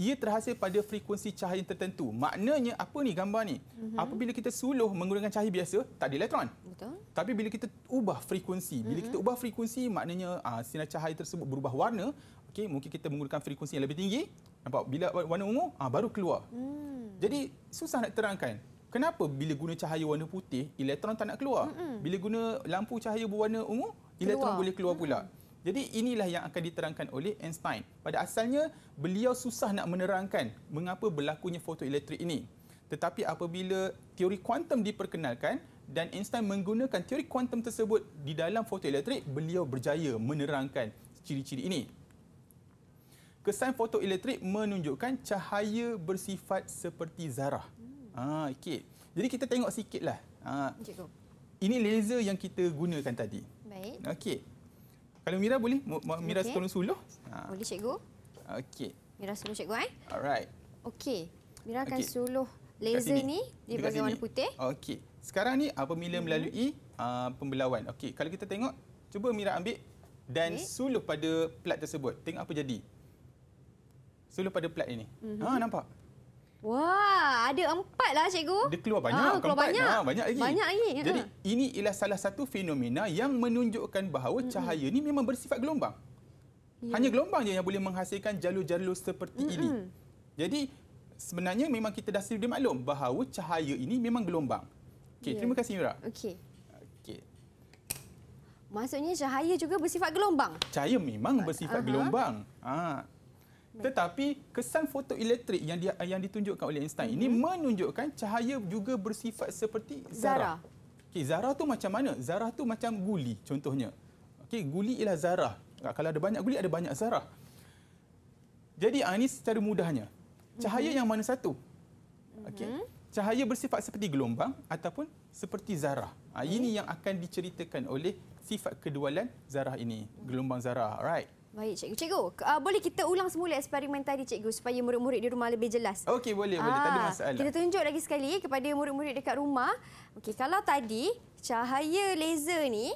ia terhasil pada frekuensi cahaya tertentu. Maknanya apa ni gambar ni? Mm-hmm. Apabila kita suluh menggunakan cahaya biasa, tak ada elektron. Betul. Tapi bila kita ubah frekuensi, bila mm-hmm. kita ubah frekuensi, maknanya uh, sinar cahaya tersebut berubah warna. Okey, mungkin kita menggunakan frekuensi yang lebih tinggi. Nampak bila warna ungu, uh, baru keluar. Mm. Jadi susah nak terangkan. Kenapa bila guna cahaya warna putih, elektron tak nak keluar? Mm-hmm. Bila guna lampu cahaya berwarna ungu, elektron keluar. boleh keluar mm-hmm. Jadi inilah yang akan diterangkan oleh Einstein. Pada asalnya beliau susah nak menerangkan mengapa berlakunya fotoelektrik ini. Tetapi apabila teori kuantum diperkenalkan dan Einstein menggunakan teori kuantum tersebut di dalam fotoelektrik, beliau berjaya menerangkan ciri-ciri ini. Kesan fotoelektrik menunjukkan cahaya bersifat seperti zarah. Hmm. Ah, ha, okay. Jadi kita tengok sikitlah. Ah, ini laser yang kita gunakan tadi. Baik. Okey. Kalau Mira boleh, Mira okay. sekolah suluh. Boleh ah. cikgu. Okey. Mira suluh cikgu eh. Alright. Okey. Mira akan okay. suluh laser ni di bahagian warna putih. Okey. Sekarang ni apabila hmm. melalui uh, pembelawan. Okey, kalau kita tengok, cuba Mira ambil dan okay. suluh pada plat tersebut. Tengok apa jadi. Suluh pada plat ini. Mm -hmm. Ha nampak? Wah, ada empat lah cikgu. Dia keluar banyak. Ah, keluar banyak. Ha, banyak lagi. Banyak lagi. Ya. Jadi, ini ialah salah satu fenomena yang menunjukkan bahawa mm cahaya ini memang bersifat gelombang. Yeah. Hanya gelombang saja yang boleh menghasilkan jalur-jalur seperti mm ini. Jadi, sebenarnya memang kita dah sedia maklum bahawa cahaya ini memang gelombang. Okay, yeah. Terima kasih, Mira. Okey. Maksudnya cahaya juga bersifat gelombang? Cahaya memang bersifat uh gelombang. Ah. Tetapi kesan fotoelektrik yang dia, yang ditunjukkan oleh Einstein hmm ini mhm. menunjukkan cahaya juga bersifat seperti zarah. zarah. Okey, zarah tu macam mana? Zarah tu macam guli contohnya. Okey, guli ialah zarah. Kalau ada banyak guli ada banyak zarah. Jadi ah, ini secara mudahnya. Cahaya hmm yang mana satu? Okey. hmm Cahaya bersifat seperti gelombang ataupun seperti zarah. Ah, ini mhm. yang akan diceritakan oleh sifat kedualan zarah ini, gelombang zarah. Alright. Baik cikgu. Cikgu, uh, boleh kita ulang semula eksperimen tadi cikgu supaya murid-murid di rumah lebih jelas. Okey, boleh, uh, boleh. Tak ada ah, masalah. Kita tunjuk lagi sekali kepada murid-murid dekat rumah. Okey, kalau tadi cahaya laser ni,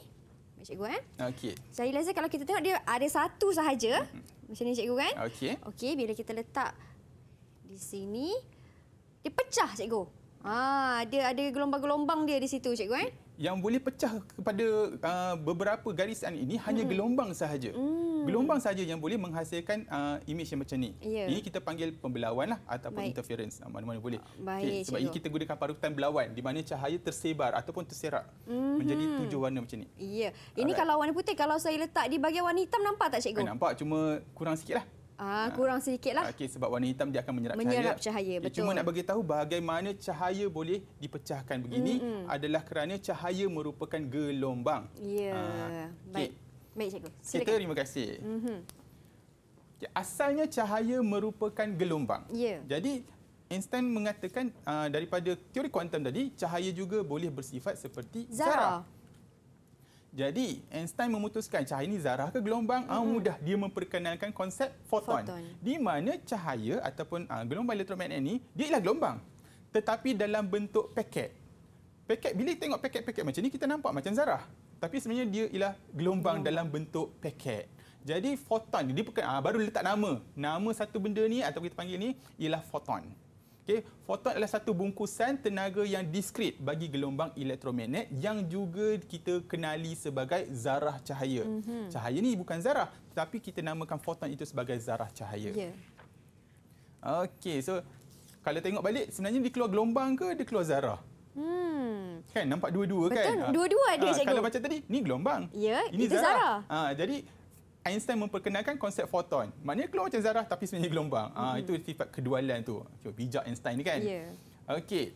cikgu eh. Okey. Cahaya laser kalau kita tengok dia ada satu sahaja. Mm-hmm. Macam ni cikgu kan? Okey. Okey, bila kita letak di sini dia pecah cikgu. Ah, dia ada gelombang-gelombang dia di situ cikgu eh yang boleh pecah kepada uh, beberapa garisan ini hanya hmm. gelombang sahaja. Hmm. Gelombang sahaja yang boleh menghasilkan uh, imej yang macam ni. Yeah. Ini kita panggil pembelawan lah, ataupun Baik. interference. Mana-mana boleh. Ah, baik, okay. Sebab cikgu. ini kita gunakan parutan belawan di mana cahaya tersebar ataupun terserak hmm. menjadi tujuh warna macam ni. Yeah. Ini Alright. kalau warna putih, kalau saya letak di bahagian warna hitam nampak tak cikgu? Eh, nampak cuma kurang sikit lah. Ah, kurang sedikit lah. Okay, sebab warna hitam dia akan menyerap, menyerap cahaya. cahaya okay, betul. Cuma nak bagi tahu bagaimana cahaya boleh dipecahkan begini mm -hmm. adalah kerana cahaya merupakan gelombang. Ya, yeah. okay. baik. Baik, cikgu. Silakan. Kita terima kasih. Mm mm-hmm. okay, asalnya cahaya merupakan gelombang. Yeah. Jadi, Einstein mengatakan uh, daripada teori kuantum tadi, cahaya juga boleh bersifat seperti Zara. Zara. Jadi Einstein memutuskan cahaya ini zarah ke gelombang? -hmm. Mudah dia memperkenalkan konsep foton. foton. Di mana cahaya ataupun uh, gelombang elektromagnet ini, dia ialah gelombang. Tetapi dalam bentuk paket. Paket, bila kita tengok paket-paket macam ni kita nampak macam zarah. Tapi sebenarnya dia ialah gelombang yeah. Mm. dalam bentuk paket. Jadi foton, dia bukan, uh, baru letak nama. Nama satu benda ni atau kita panggil ni ialah foton. Okay, foton adalah satu bungkusan tenaga yang diskrit bagi gelombang elektromagnet yang juga kita kenali sebagai zarah cahaya. Mm -hmm. Cahaya ni bukan zarah, tetapi kita namakan foton itu sebagai zarah cahaya. Yeah. Okey, so kalau tengok balik sebenarnya dia keluar gelombang ke dia keluar zarah? Hmm. Kan nampak dua-dua kan? Betul, ha. dua-dua ada ha, cikgu. Kalau macam tadi, ni gelombang. Ya, yeah, ini zarah. zarah. Ha, jadi Einstein memperkenalkan konsep foton. Maknanya keluar macam zarah tapi sebenarnya gelombang. Mm-hmm. Ha, itu sifat kedualan tu. Cuma bijak Einstein ni kan. Yeah. Okey.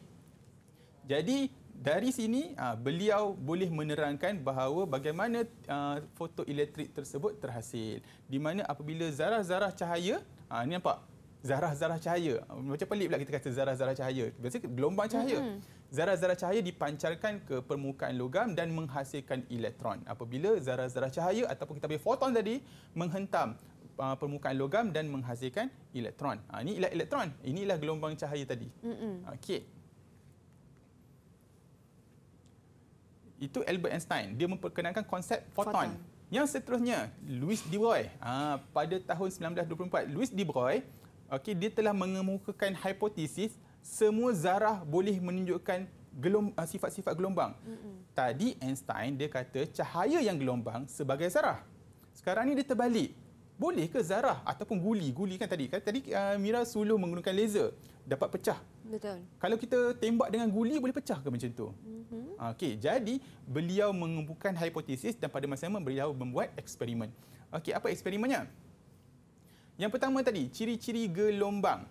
Jadi dari sini ah, beliau boleh menerangkan bahawa bagaimana ah, fotoelektrik tersebut terhasil. Di mana apabila zarah-zarah cahaya, ini nampak? Zarah-zarah cahaya. Macam pelik pula kita kata zarah-zarah cahaya. Biasanya gelombang cahaya. Mm-hmm zarah-zarah cahaya dipancarkan ke permukaan logam dan menghasilkan elektron. Apabila zarah-zarah cahaya ataupun kita panggil foton tadi menghentam uh, permukaan logam dan menghasilkan elektron. Ha, ini ialah elektron. Ini ialah gelombang cahaya tadi. Okey. Itu Albert Einstein. Dia memperkenalkan konsep foton. foton. Yang seterusnya, Louis de Broglie. Ha, pada tahun 1924, Louis de Broglie okay, dia telah mengemukakan hipotesis semua zarah boleh menunjukkan ah, sifat-sifat gelombang. Mm-hmm. Tadi Einstein dia kata cahaya yang gelombang sebagai zarah. Sekarang ni dia terbalik. Boleh ke zarah ataupun guli, guli kan tadi. Kata tadi uh, Mira suluh menggunakan laser dapat pecah. Betul. Kalau kita tembak dengan guli boleh pecah ke macam tu? Mm-hmm. Okey, jadi beliau mengemukakan hipotesis dan pada masa yang beliau membuat eksperimen. Okey, apa eksperimennya? Yang pertama tadi, ciri-ciri gelombang.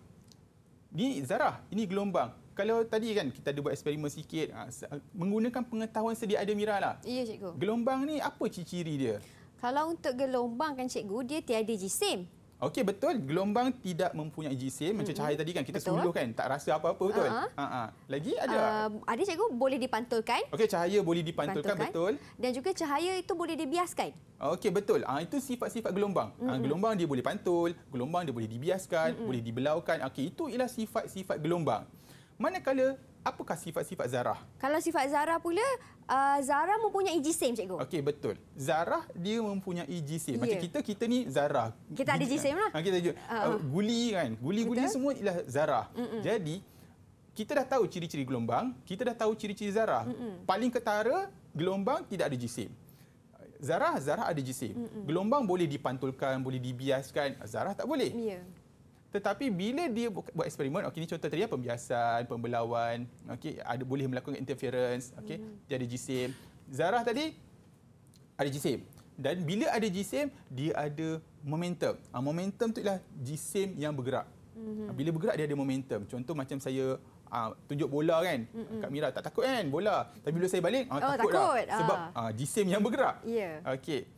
Ini zarah, ini gelombang. Kalau tadi kan kita ada buat eksperimen sikit, ha, menggunakan pengetahuan sedia ada Mira lah. Ya, Cikgu. Gelombang ni apa ciri-ciri dia? Kalau untuk gelombang kan Cikgu, dia tiada jisim. Okey betul gelombang tidak mempunyai jisim mm -hmm. macam cahaya tadi kan kita betul. suluh kan tak rasa apa-apa betul. uh -huh. uh -huh. Lagi ada uh, ehm, ada cikgu boleh dipantulkan. Okey cahaya boleh dipantulkan, dipantulkan betul. Dan juga cahaya itu boleh dibiaskan. Okey betul. Ah uh, itu sifat-sifat gelombang. Mm -hmm. uh, gelombang dia boleh pantul, gelombang dia boleh dibiaskan, mm -hmm. boleh dibelaukan. Okey itu ialah sifat-sifat gelombang. Manakala apakah sifat-sifat zarah? Kalau sifat zarah pula, uh, Zara mempunyai G-SIM, cikgu. Okey, betul. zarah dia mempunyai G-SIM. Macam ya. kita, kita ni zarah. Kita ada G-SIM lah. Ha, kita, uh, guli kan. Guli-guli semua ialah zarah. Mm-mm. Jadi, kita dah tahu ciri-ciri gelombang, kita dah tahu ciri-ciri zarah. Mm-mm. Paling ketara, gelombang tidak ada g zarah zarah ada g Mm-mm. Gelombang boleh dipantulkan, boleh dibiaskan. zarah tak boleh. Yeah. Tetapi bila dia buat eksperimen, okey ni contoh tadi ya, pembiasan, pembelawan, okey ada boleh melakukan interference, okey hmm. jadi jisim. Zarah tadi ada jisim. Dan bila ada jisim, dia ada momentum. Ah, momentum tu ialah jisim yang bergerak. Hmm. Ah, bila bergerak dia ada momentum. Contoh macam saya Uh, tunjuk bola kan mm -mm. Kak Mira tak takut kan bola tapi bila saya balik uh, oh, takut lah sebab uh. Uh, yang bergerak yeah. okay.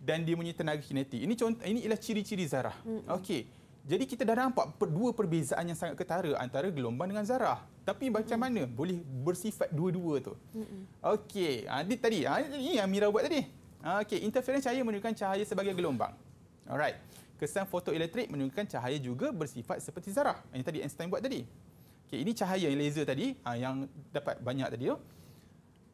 dan dia punya tenaga kinetik ini contoh ini ialah ciri-ciri zarah. mm -mm. okay. Jadi kita dah nampak dua perbezaan yang sangat ketara antara gelombang dengan zarah. Tapi macam mm. mana boleh bersifat dua-dua tu? mm Okey, Adit ha, tadi, ini ha, yang Mira buat tadi. Ha, okey, interference cahaya menunjukkan cahaya sebagai gelombang. Alright. Kesan fotoelektrik menunjukkan cahaya juga bersifat seperti zarah. Yang tadi Einstein buat tadi. Okey, ini cahaya yang laser tadi yang dapat banyak tadi tu.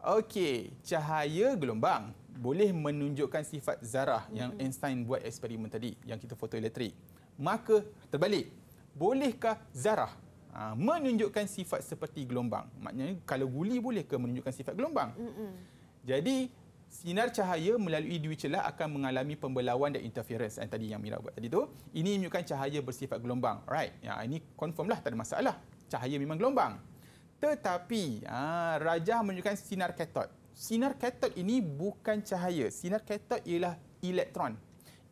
Okey, cahaya gelombang boleh menunjukkan sifat zarah mm-hmm. yang Einstein buat eksperimen tadi yang kita fotoelektrik maka terbalik bolehkah zarah ha, menunjukkan sifat seperti gelombang maknanya kalau guli boleh ke menunjukkan sifat gelombang Mm-mm. jadi sinar cahaya melalui dua celah akan mengalami pembelawan dan interference yang tadi yang Mira buat tadi tu ini menunjukkan cahaya bersifat gelombang right ya ini confirmlah tak ada masalah cahaya memang gelombang tetapi ha, raja menunjukkan sinar katod sinar katod ini bukan cahaya sinar katod ialah elektron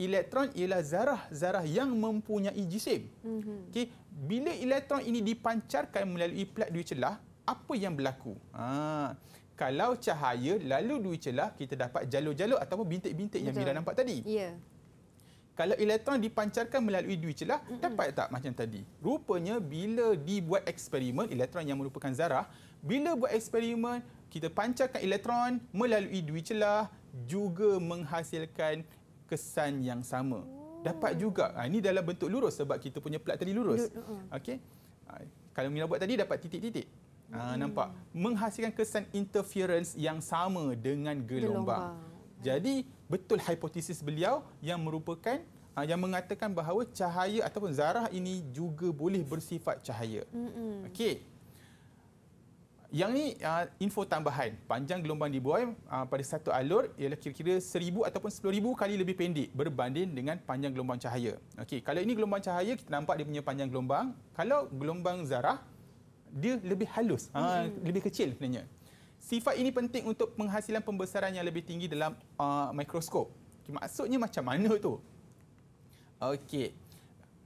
elektron ialah zarah-zarah yang mempunyai jisim. Mm-hmm. Okey, bila elektron ini dipancarkan melalui plat dua celah, apa yang berlaku? Ha, kalau cahaya lalu dua celah, kita dapat jalur-jalur ataupun bintik-bintik yang Mira nampak tadi. Ya. Yeah. Kalau elektron dipancarkan melalui dua celah, mm-hmm. dapat tak macam tadi? Rupanya bila dibuat eksperimen elektron yang merupakan zarah, bila buat eksperimen kita pancarkan elektron melalui dua celah juga menghasilkan kesan yang sama. Oh. Dapat juga. Ha, ini dalam bentuk lurus sebab kita punya plat tadi lurus. Okey. Ha, kalau Mila buat tadi dapat titik-titik. Ha, hmm. Nampak? Menghasilkan kesan interference yang sama dengan gelombang. gelombang. Jadi betul hipotesis beliau yang merupakan yang mengatakan bahawa cahaya ataupun zarah ini juga boleh bersifat cahaya. Mm -mm. Okey, yang ni uh, info tambahan. Panjang gelombang dibuai uh, ah, pada satu alur ialah kira-kira 1000 ataupun sepuluh ribu kali lebih pendek berbanding dengan panjang gelombang cahaya. Okey, kalau ini gelombang cahaya kita nampak dia punya panjang gelombang. Kalau gelombang zarah dia lebih halus, ah, hmm. uh, lebih kecil sebenarnya. Sifat ini penting untuk penghasilan pembesaran yang lebih tinggi dalam uh, mikroskop. Okay, maksudnya macam mana tu? Okey,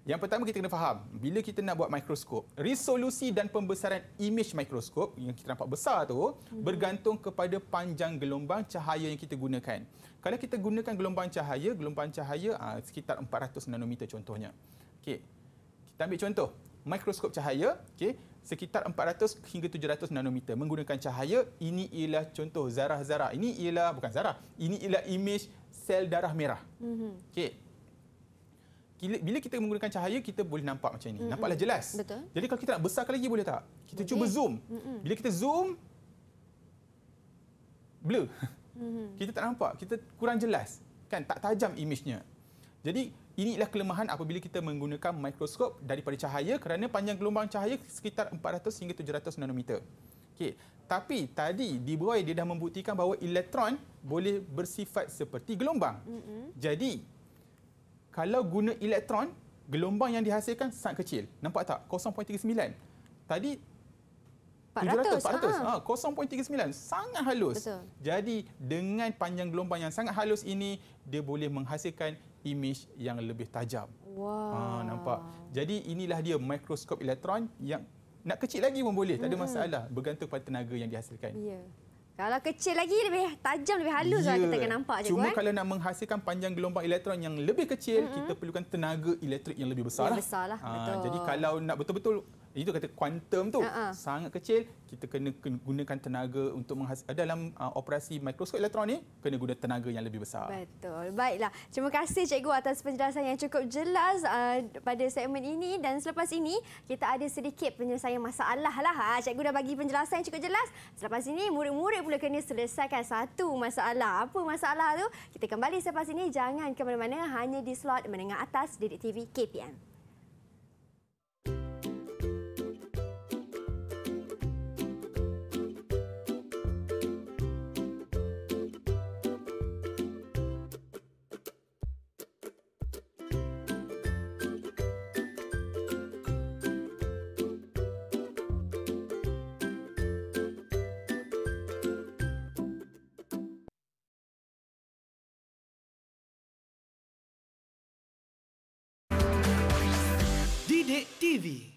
yang pertama kita kena faham, bila kita nak buat mikroskop, resolusi dan pembesaran imej mikroskop yang kita nampak besar tu hmm. bergantung kepada panjang gelombang cahaya yang kita gunakan. Kalau kita gunakan gelombang cahaya, gelombang cahaya aa, ah, sekitar 400 nanometer contohnya. Okey. Kita ambil contoh mikroskop cahaya, okey, sekitar 400 hingga 700 nanometer menggunakan cahaya, ini ialah contoh zarah-zarah. Ini ialah bukan zarah. Ini ialah imej sel darah merah. Mhm. Okey bila kita menggunakan cahaya kita boleh nampak macam ini mm -hmm. nampaklah jelas Betul. jadi kalau kita nak besarkan lagi boleh tak kita boleh. cuba zoom mm -hmm. bila kita zoom blur mm -hmm. kita tak nampak kita kurang jelas kan tak tajam imejnya jadi inilah kelemahan apabila kita menggunakan mikroskop daripada cahaya kerana panjang gelombang cahaya sekitar 400 hingga 700 nanometer Okay, tapi tadi di bawah dia dah membuktikan bahawa elektron boleh bersifat seperti gelombang mm -hmm. jadi kalau guna elektron, gelombang yang dihasilkan sangat kecil. Nampak tak? 0.39. Tadi 400, 400. 0.39 sangat halus. Betul. Jadi dengan panjang gelombang yang sangat halus ini, dia boleh menghasilkan imej yang lebih tajam. Wah. Wow. Ha, nampak. Jadi inilah dia mikroskop elektron yang nak kecil lagi pun boleh, tak ada masalah. Bergantung pada tenaga yang dihasilkan. Yeah. Kalau kecil lagi lebih tajam, lebih halus yeah. lah ya. kita akan nampak. Cuma cikgu, eh. kalau eh. nak menghasilkan panjang gelombang elektron yang lebih kecil, mm -hmm. kita perlukan tenaga elektrik yang lebih besar. Lebih besar lah. Lah. Ha, Jadi kalau nak betul-betul itu kata kuantum tu uh-huh. sangat kecil kita kena gunakan tenaga untuk menghas- eh, dalam uh, operasi mikroskop elektronik kena guna tenaga yang lebih besar betul baiklah terima kasih cikgu atas penjelasan yang cukup jelas uh, pada segmen ini dan selepas ini kita ada sedikit penyelesaian masalah lah ha, cikgu dah bagi penjelasan yang cukup jelas selepas ini murid-murid pula kena selesaikan satu masalah apa masalah tu kita kembali selepas ini jangan ke mana-mana hanya di slot menengah atas Didik TV KPM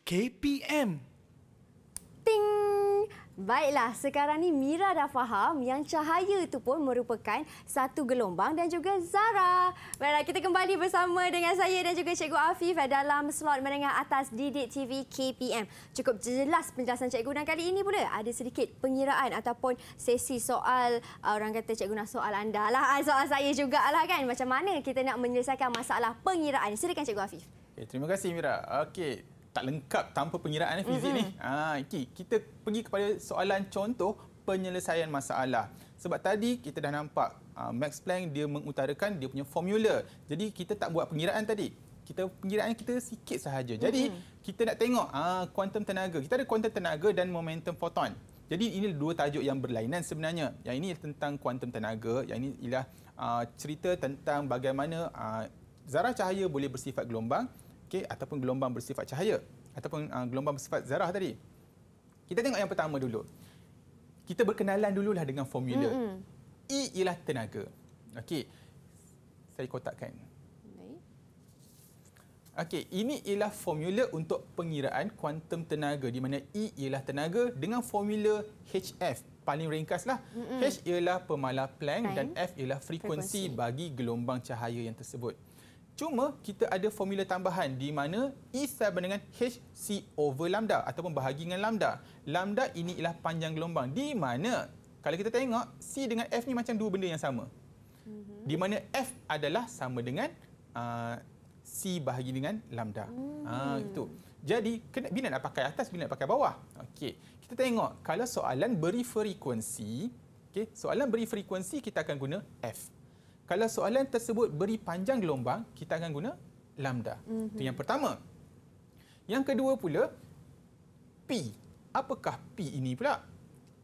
KPM. Ting. Baiklah, sekarang ni Mira dah faham yang cahaya itu pun merupakan satu gelombang dan juga Zara. Baiklah, kita kembali bersama dengan saya dan juga Cikgu Afif dalam slot menengah atas Didik TV KPM. Cukup jelas penjelasan Cikgu dan kali ini pula ada sedikit pengiraan ataupun sesi soal ah, orang kata Cikgu nak soal anda lah, ah, soal saya juga lah kan. Macam mana kita nak menyelesaikan masalah pengiraan. Silakan Cikgu Afif. Okay, terima kasih Mira. Okey, tak lengkap tanpa pengiraan eh, fizik mm-hmm. ni. Ha, kita pergi kepada soalan contoh penyelesaian masalah. Sebab tadi kita dah nampak uh, Max Planck dia mengutarakan dia punya formula. Jadi kita tak buat pengiraan tadi. Kita pengiraan kita sikit sahaja. Jadi mm-hmm. kita nak tengok uh, ah, quantum tenaga. Kita ada quantum tenaga dan momentum foton. Jadi ini dua tajuk yang berlainan sebenarnya. Yang ini tentang quantum tenaga. Yang ini ialah uh, cerita tentang bagaimana uh, zarah cahaya boleh bersifat gelombang okey ataupun gelombang bersifat cahaya ataupun uh, gelombang bersifat zarah tadi kita tengok yang pertama dulu kita berkenalan dululah dengan formula mm-hmm. E ialah tenaga okey saya kotakkan Okey, ini ialah formula untuk pengiraan kuantum tenaga di mana E ialah tenaga dengan formula HF paling ringkaslah. Mm-hmm. H ialah pemalar Planck, Planck dan F ialah frekuensi, frekuensi bagi gelombang cahaya yang tersebut. Cuma kita ada formula tambahan di mana E sama dengan h c over lambda ataupun bahagi dengan lambda. Lambda ini ialah panjang gelombang di mana kalau kita tengok C dengan F ni macam dua benda yang sama. Mhm. Di mana F adalah sama dengan uh, C bahagi dengan lambda. Hmm. Ha, ah, itu. Jadi kena, bina nak pakai atas, bina nak pakai bawah. Okey. Kita tengok kalau soalan beri frekuensi, okay, soalan beri frekuensi kita akan guna F. Kalau soalan tersebut beri panjang gelombang, kita akan guna lambda. Mm-hmm. Itu mhm. yang pertama. Yang kedua pula, P. Apakah P ini pula?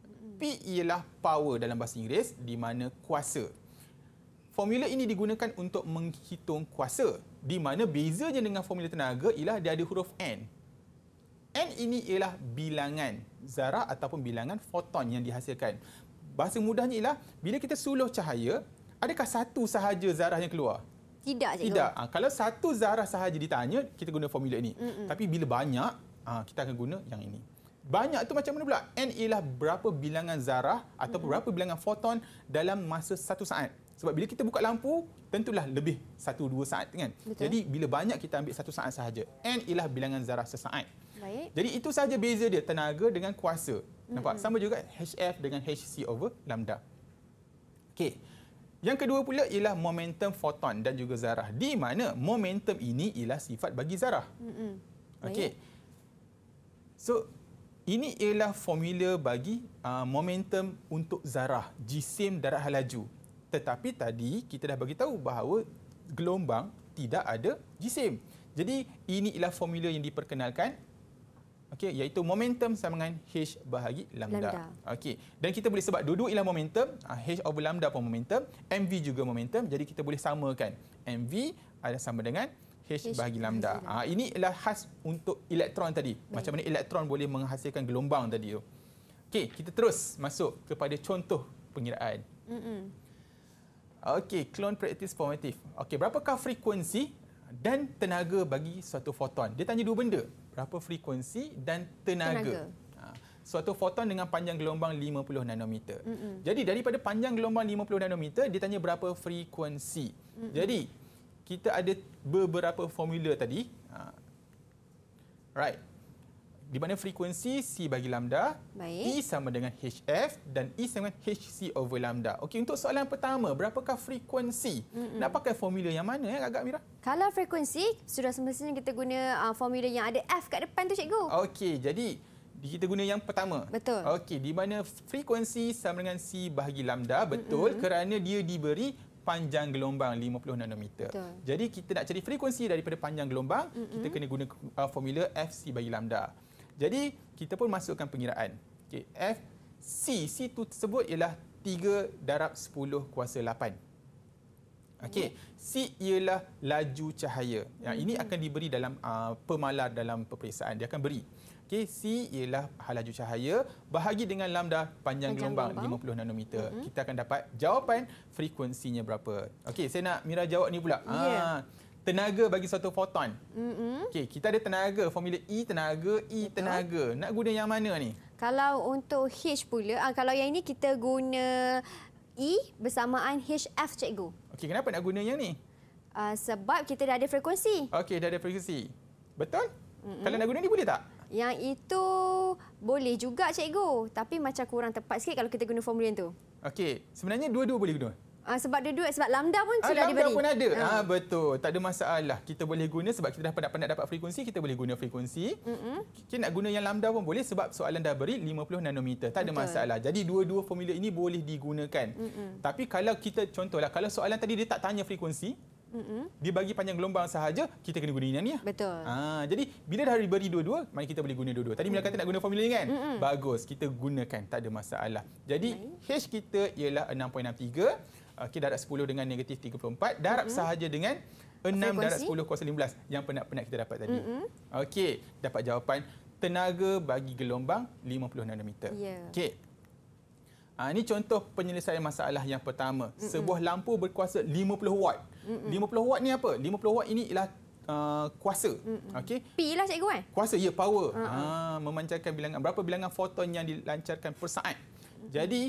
Mhm. P ialah power dalam bahasa Inggeris di mana kuasa. Formula ini digunakan untuk menghitung kuasa. Di mana bezanya dengan formula tenaga ialah dia ada huruf N. N ini ialah bilangan zarah ataupun bilangan foton yang dihasilkan. Bahasa mudahnya ialah bila kita suluh cahaya, adakah satu sahaja zarah yang keluar? Tidak, Cikgu. Tidak. Ha, kalau satu zarah sahaja ditanya, kita guna formula ini. Mm -mm. Tapi bila banyak, ha, kita akan guna yang ini. Banyak itu macam mana pula? N ialah berapa bilangan zarah atau mm -hmm. berapa bilangan foton dalam masa satu saat. Sebab bila kita buka lampu, tentulah lebih satu dua saat kan? Betul. Jadi bila banyak kita ambil satu saat sahaja. N ialah bilangan zarah sesaat. Baik. Jadi itu sahaja beza dia, tenaga dengan kuasa. Nampak? Mm -hmm. Sama juga HF dengan HC over lambda. Okay. Yang kedua pula ialah momentum foton dan juga zarah. Di mana momentum ini ialah sifat bagi zarah. Mm-hmm. Okey. So, ini ialah formula bagi uh, momentum untuk zarah, jisim darat halaju. Tetapi tadi kita dah bagi tahu bahawa gelombang tidak ada jisim. Jadi, ini ialah formula yang diperkenalkan okey iaitu momentum sama dengan h bahagi lambda, lambda. okey dan kita boleh sebab dua-dua ialah momentum ah, h over lambda pun momentum mv juga momentum jadi kita boleh samakan mv adalah sama dengan h, h bahagi h lambda ha, ah, ini adalah khas untuk elektron tadi Baik. macam mana elektron boleh menghasilkan gelombang tadi tu okey kita terus masuk kepada contoh pengiraan mm -mm. Okey, clone practice formative. Okey, berapakah frekuensi dan tenaga bagi suatu foton. Dia tanya dua benda, berapa frekuensi dan tenaga. tenaga. Ha, suatu foton dengan panjang gelombang 50 nanometer. Mm-mm. Jadi daripada panjang gelombang 50 nanometer, dia tanya berapa frekuensi. Mm-mm. Jadi kita ada beberapa formula tadi. Ha, right di mana frekuensi C bagi lambda, Baik. E sama dengan HF dan E sama dengan HC over lambda. Okey, untuk soalan pertama, berapakah frekuensi? Mm -mm. Nak pakai formula yang mana ya, agak Mira? Kalau frekuensi, sudah semestinya kita guna uh, formula yang ada F kat depan tu cikgu. Okey, jadi kita guna yang pertama. Betul. Okey, di mana frekuensi sama dengan C bagi lambda, betul mm -mm. kerana dia diberi panjang gelombang 50 nanometer. Betul. Jadi kita nak cari frekuensi daripada panjang gelombang, mm -mm. kita kena guna uh, formula FC bagi lambda. Jadi kita pun masukkan pengiraan. Okey, F C C itu tersebut ialah 3 darab 10 kuasa 8. Okey, ya. C ialah laju cahaya. Yang ini hmm. akan diberi dalam uh, pemalar dalam peperiksaan. Dia akan beri. Okey, C ialah laju cahaya bahagi dengan lambda panjang, panjang gelombang, gelombang 50 nanometer. Uh-huh. Kita akan dapat jawapan frekuensinya berapa. Okey, saya nak Mira jawab ni pula. Yeah. Ya tenaga bagi satu foton. Mm-hmm. Okey, kita ada tenaga, formula E tenaga, E Betul. tenaga. Nak guna yang mana ni? Kalau untuk H pula, ah kalau yang ini kita guna E bersamaan HF cikgu. Okey, kenapa nak guna yang ni? Uh, sebab kita dah ada frekuensi. Okey, dah ada frekuensi. Betul? Mm-hmm. Kalau nak guna ni boleh tak? Yang itu boleh juga cikgu, tapi macam kurang tepat sikit kalau kita guna formula yang tu. Okey, sebenarnya dua-dua boleh guna. Ha, sebab ada duit, sebab lambda pun ah, sudah diberi. Lambda pun ada. Ha. Ha, betul. Tak ada masalah. Kita boleh guna sebab kita dah pandai-pandai dapat frekuensi, kita boleh guna frekuensi. Mm-hmm. Kita nak guna yang lambda pun boleh sebab soalan dah beri 50 nanometer. Tak ada betul. masalah. Jadi dua-dua formula ini boleh digunakan. Mm-hmm. Tapi kalau kita, contohlah, kalau soalan tadi dia tak tanya frekuensi, Mm-hmm. Dia bagi panjang gelombang sahaja Kita kena guna ini ni lah. Betul ha, Jadi bila dah beri dua-dua Mana kita boleh guna dua-dua Tadi mm. Mila kata nak guna formula ni kan mm-hmm. Bagus Kita gunakan Tak ada masalah Jadi Baik. H kita ialah 6.63 okey darab 10 dengan negatif 34 darab mm-hmm. sahaja dengan 6 darab 10 kuasa 15 yang penat-penat kita dapat tadi. Mm-hmm. Okey, dapat jawapan tenaga bagi gelombang 50 nanometer. Yeah. Okey. Ah, ini contoh penyelesaian masalah yang pertama. Mm-mm. Sebuah lampu berkuasa 50 watt. Mm-mm. 50 watt ni apa? 50 watt ini ialah uh, kuasa. Okey. P lah cikgu kan? Kuasa ya yeah, power. Uh-huh. Ha, ha. Ah, memancarkan bilangan berapa bilangan foton yang dilancarkan per saat. Mm-hmm. Jadi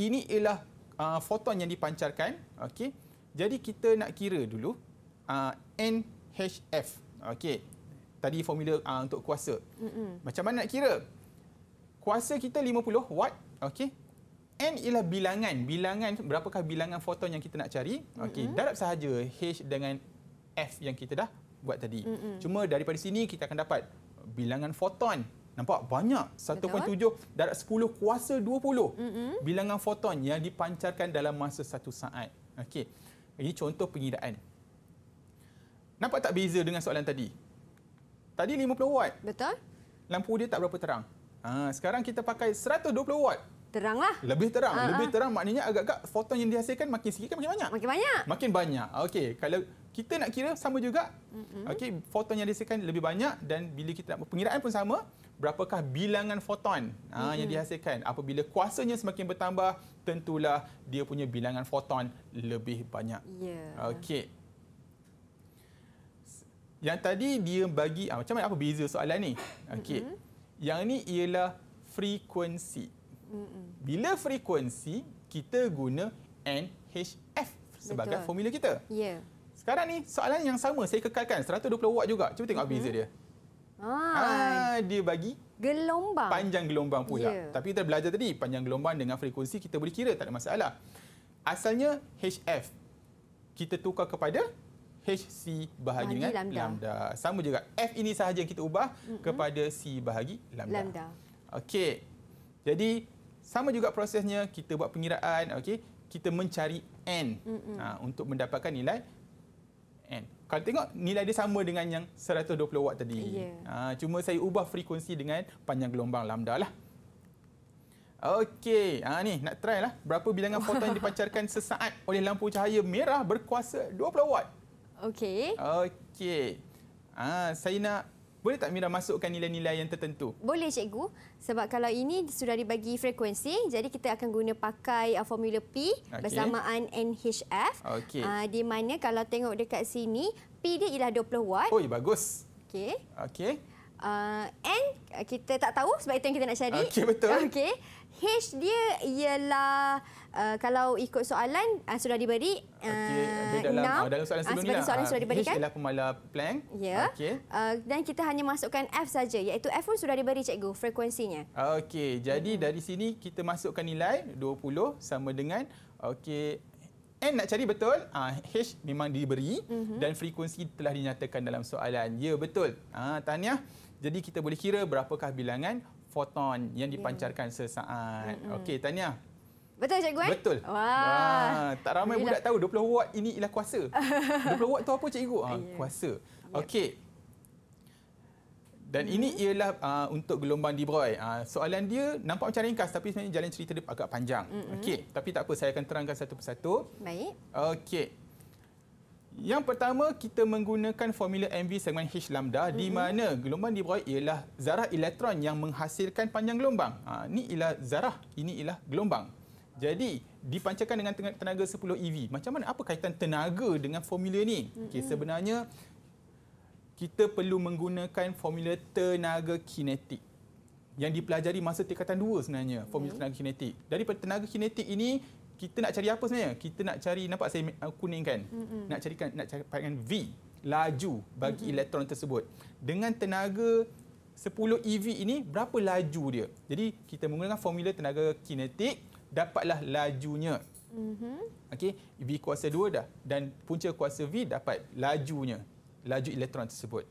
ini ialah uh, foton yang dipancarkan okey jadi kita nak kira dulu uh, ah, nhf okey tadi formula uh, untuk kuasa mm-hmm. macam mana nak kira kuasa kita 50 watt okey n ialah bilangan bilangan berapakah bilangan foton yang kita nak cari okey mm-hmm. darab sahaja h dengan f yang kita dah buat tadi mm-hmm. cuma daripada sini kita akan dapat bilangan foton Nampak banyak 1.7 darab 10 kuasa 20 mm-hmm. bilangan foton yang dipancarkan dalam masa satu saat. Okey. Ini contoh pengiraan. Nampak tak beza dengan soalan tadi? Tadi 50 watt. Betul. Lampu dia tak berapa terang. Ha, sekarang kita pakai 120 watt. Teranglah. Lebih terang. Uh-huh. Lebih ha. terang maknanya agak-agak foton yang dihasilkan makin sikit kan makin banyak? Makin banyak. Makin banyak. Okey, kalau kita nak kira sama juga. Mm-hmm. Okey, foton yang dihasilkan lebih banyak dan bila kita nak pengiraan pun sama berapakah bilangan foton mm-hmm. yang dihasilkan. Apabila kuasanya semakin bertambah, tentulah dia punya bilangan foton lebih banyak. Yeah. Okey. Yang tadi dia bagi, ha, macam mana apa beza soalan ni? Okey. Mm-hmm. Yang ini ialah frekuensi. Mm-hmm. Bila frekuensi, kita guna NHF sebagai Betul. formula kita. Yeah. Sekarang ni soalan yang sama saya kekalkan 120 watt juga. Cuba tengok mm-hmm. beza dia. Ah, ah, dia bagi gelombang. Panjang gelombang pula. Yeah. Tapi kita belajar tadi panjang gelombang dengan frekuensi kita boleh kira tak ada masalah. Asalnya HF kita tukar kepada HC bahagi dengan lambda. lambda. Sama juga F ini sahaja yang kita ubah mm -hmm. kepada C bahagi lambda. lambda. Okey. Jadi sama juga prosesnya kita buat pengiraan okey kita mencari n mm -hmm. ha, untuk mendapatkan nilai n kalau tengok nilai dia sama dengan yang 120 watt tadi. Yeah. Ha, cuma saya ubah frekuensi dengan panjang gelombang lambda lah. Okey, ha, ni nak try lah. Berapa bilangan foton yang dipancarkan sesaat oleh lampu cahaya merah berkuasa 20 watt? Okey. Okey. Ha, saya nak boleh tak Mira masukkan nilai-nilai yang tertentu? Boleh cikgu. Sebab kalau ini sudah dibagi frekuensi, jadi kita akan guna pakai uh, formula P okay. bersamaan NHF. Okay. Uh, di mana kalau tengok dekat sini, P dia ialah 20 watt. Oh, bagus. Okey. Okey. Uh, N uh, kita tak tahu sebab itu yang kita nak cari. Okey, betul. Okey. H dia ialah... Uh, kalau ikut soalan uh, sudah diberi uh, okay. dalam, 6. Uh, dalam soalan ah, sebelum uh, ni lah. soalan uh, ah, sudah diberikan. H ialah pemala plank. Ya. Yeah. Okay. Uh, dan kita hanya masukkan F saja iaitu F pun sudah diberi cikgu frekuensinya. Okey. Jadi hmm. dari sini kita masukkan nilai 20 sama dengan okey N nak cari betul uh, H memang diberi mm -hmm. dan frekuensi telah dinyatakan dalam soalan. Ya betul. Ah uh, tahniah. Jadi kita boleh kira berapakah bilangan foton yang ya. dipancarkan sesaat. Mm -hmm. Okey tahniah. Betul Cikgu eh? Betul. Wah. Wah tak ramai budak tahu 20 watt ini ialah kuasa. 20 watt tu apa Cikgu? Ha, kuasa. Okey. Dan ini hmm. ialah uh, untuk gelombang De Broglie. Uh, ah, soalan dia nampak macam ringkas tapi sebenarnya jalan cerita dia agak panjang. Mm -hmm. Okey, tapi tak apa saya akan terangkan satu persatu. Baik. Okey. Yang pertama kita menggunakan formula MV segmen H lambda mm -hmm. di mana gelombang De Broglie ialah zarah elektron yang menghasilkan panjang gelombang. Ah uh, ni ialah zarah, ini ialah gelombang. Jadi dipancarkan dengan tenaga 10 EV. Macam mana apa kaitan tenaga dengan formula ni? Mm-hmm. Okey sebenarnya kita perlu menggunakan formula tenaga kinetik yang dipelajari masa tingkatan 2 sebenarnya, formula mm-hmm. tenaga kinetik. dari tenaga kinetik ini kita nak cari apa sebenarnya? Kita nak cari nampak saya kuning kan? Mm-hmm. Nak cari nak carikan V, laju bagi mm-hmm. elektron tersebut. Dengan tenaga 10 EV ini berapa laju dia? Jadi kita menggunakan formula tenaga kinetik dapatlah lajunya. Mm-hmm. Okey, V kuasa 2 dah dan punca kuasa V dapat lajunya, laju elektron tersebut.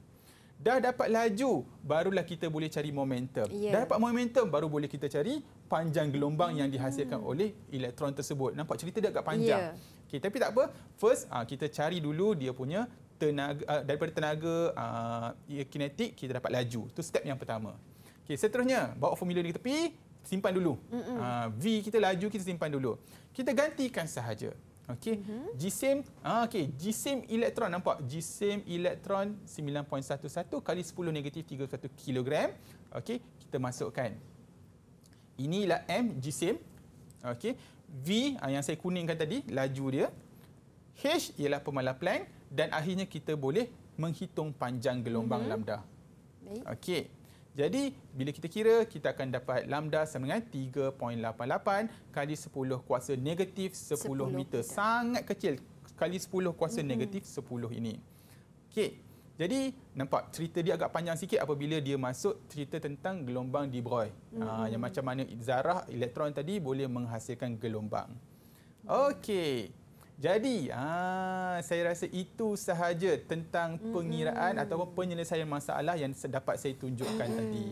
Dah dapat laju, barulah kita boleh cari momentum. Yeah. Dah dapat momentum, baru boleh kita cari panjang gelombang hmm yang dihasilkan mm. oleh elektron tersebut. Nampak cerita dia agak panjang. Yeah. Okey, tapi tak apa. First, uh, kita cari dulu dia punya tenaga uh, daripada tenaga uh, kinetik kita dapat laju. Itu step yang pertama. Okey, seterusnya, bawa formula ni ke tepi simpan dulu. Mm-hmm. Uh, v kita laju kita simpan dulu. Kita gantikan sahaja. Okey. Mm-hmm. Jisim ah uh, okey, jisim elektron nampak jisim elektron 9.11 kali 10 negatif 31 kilogram. Okey, kita masukkan. Inilah m jisim. Okey. V uh, yang saya kuningkan tadi laju dia. H ialah pemalar Planck dan akhirnya kita boleh menghitung panjang gelombang mm-hmm. lambda. Okey. Jadi bila kita kira kita akan dapat lambda sama dengan 3.88 kali 10 kuasa negatif 10, 10 meter. meter. Sangat kecil kali 10 kuasa hmm negatif 10 ini. Okey. Jadi nampak cerita dia agak panjang sikit apabila dia masuk cerita tentang gelombang De Broglie. hmm ha, Aa, yang macam mana zarah elektron tadi boleh menghasilkan gelombang. Okey. Jadi, ah, saya rasa itu sahaja tentang pengiraan mm-hmm. ataupun penyelesaian masalah yang dapat saya tunjukkan hmm tadi.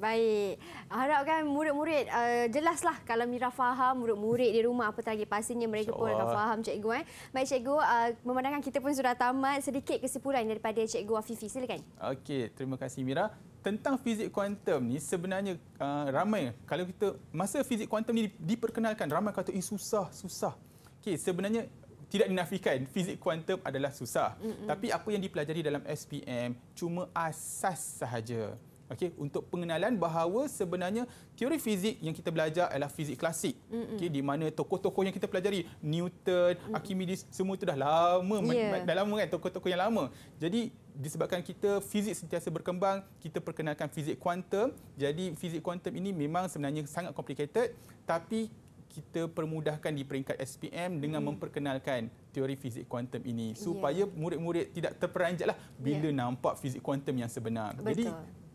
Baik. Harapkan murid-murid uh, jelaslah kalau Mira faham, murid-murid di rumah apa lagi pastinya mereka Syawal. pun akan faham cikgu eh. Baik cikgu, uh, memandangkan kita pun sudah tamat, sedikit kesimpulan daripada cikgu Afifi silakan. Okey, terima kasih Mira. Tentang fizik kuantum ni sebenarnya uh, ramai kalau kita masa fizik kuantum ni diperkenalkan ramai kata eh susah, susah. Okey, sebenarnya tidak dinafikan fizik kuantum adalah susah. Mm-hmm. Tapi apa yang dipelajari dalam SPM cuma asas sahaja. Okey, untuk pengenalan bahawa sebenarnya teori fizik yang kita belajar adalah fizik klasik. Mm-hmm. Okey, di mana tokoh-tokoh yang kita pelajari Newton, mm-hmm. Archimedes semua itu dah lama yeah. dah lama kan tokoh-tokoh yang lama. Jadi disebabkan kita fizik sentiasa berkembang, kita perkenalkan fizik kuantum. Jadi fizik kuantum ini memang sebenarnya sangat complicated tapi kita permudahkan di peringkat SPM dengan hmm. memperkenalkan teori fizik kuantum ini ya. supaya yeah. murid-murid tidak terperanjatlah bila yeah. nampak fizik kuantum yang sebenar. Betul. Jadi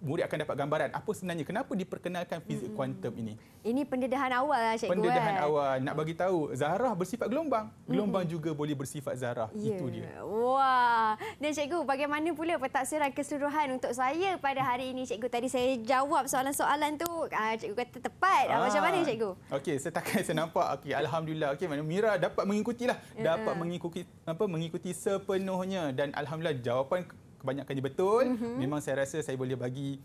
murid akan dapat gambaran apa sebenarnya kenapa diperkenalkan fizik kuantum ini. Ini pendedahan awal lah cikgu. Pendedahan eh. awal nak bagi tahu zarah bersifat gelombang. Gelombang hmm juga boleh bersifat zarah. Yeah. Itu dia. Wah. Dan cikgu bagaimana pula pentaksiran keseluruhan untuk saya pada hari ini cikgu tadi saya jawab soalan-soalan tu ah cikgu kata tepat. Ah. Macam mana ah. cikgu? Okey, setakat saya nampak okey alhamdulillah okey mana Mira dapat mengikutilah. Dapat mengikuti apa mengikuti sepenuhnya dan alhamdulillah jawapan kebanyakannya betul, mm-hmm. memang saya rasa saya boleh bagi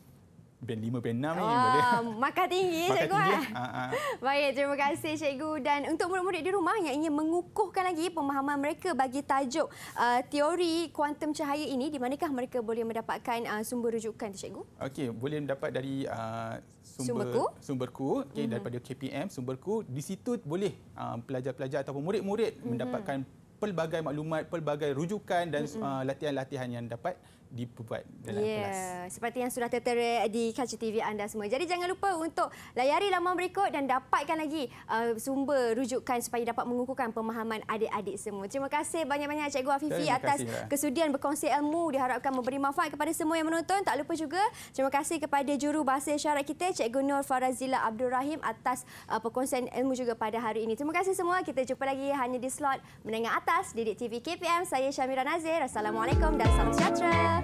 band lima, band enam. ni. Wah, boleh. Makan tinggi, makan Cikgu. Tinggi. Ha, ha. Baik, terima kasih, Cikgu. Dan untuk murid-murid di rumah yang ingin mengukuhkan lagi pemahaman mereka bagi tajuk uh, teori kuantum cahaya ini, di manakah mereka boleh mendapatkan uh, sumber rujukan, Cikgu? Okey, boleh mendapat dari uh, sumber, sumberku, sumberku okay, mm-hmm. daripada KPM, sumberku. Di situ boleh uh, pelajar-pelajar ataupun murid-murid mm-hmm. mendapatkan pelbagai maklumat, pelbagai rujukan dan mm-hmm. uh, latihan-latihan yang dapat diperbuat dalam yeah. kelas. Seperti yang sudah tertera di Kaca TV anda semua. Jadi jangan lupa untuk layari laman berikut dan dapatkan lagi uh, sumber rujukan supaya dapat mengukuhkan pemahaman adik-adik semua. Terima kasih banyak-banyak Cikgu Afifi kasih, atas ya. kesudian berkongsi ilmu. Diharapkan memberi manfaat kepada semua yang menonton. Tak lupa juga terima kasih kepada juru bahasa syarat kita Cikgu Nur Farazila Abdul Rahim atas uh, perkongsian ilmu juga pada hari ini. Terima kasih semua. Kita jumpa lagi hanya di slot Menengah Atas, Didik TV KPM. Saya Syamira Nazir. Assalamualaikum dan salam sejahtera.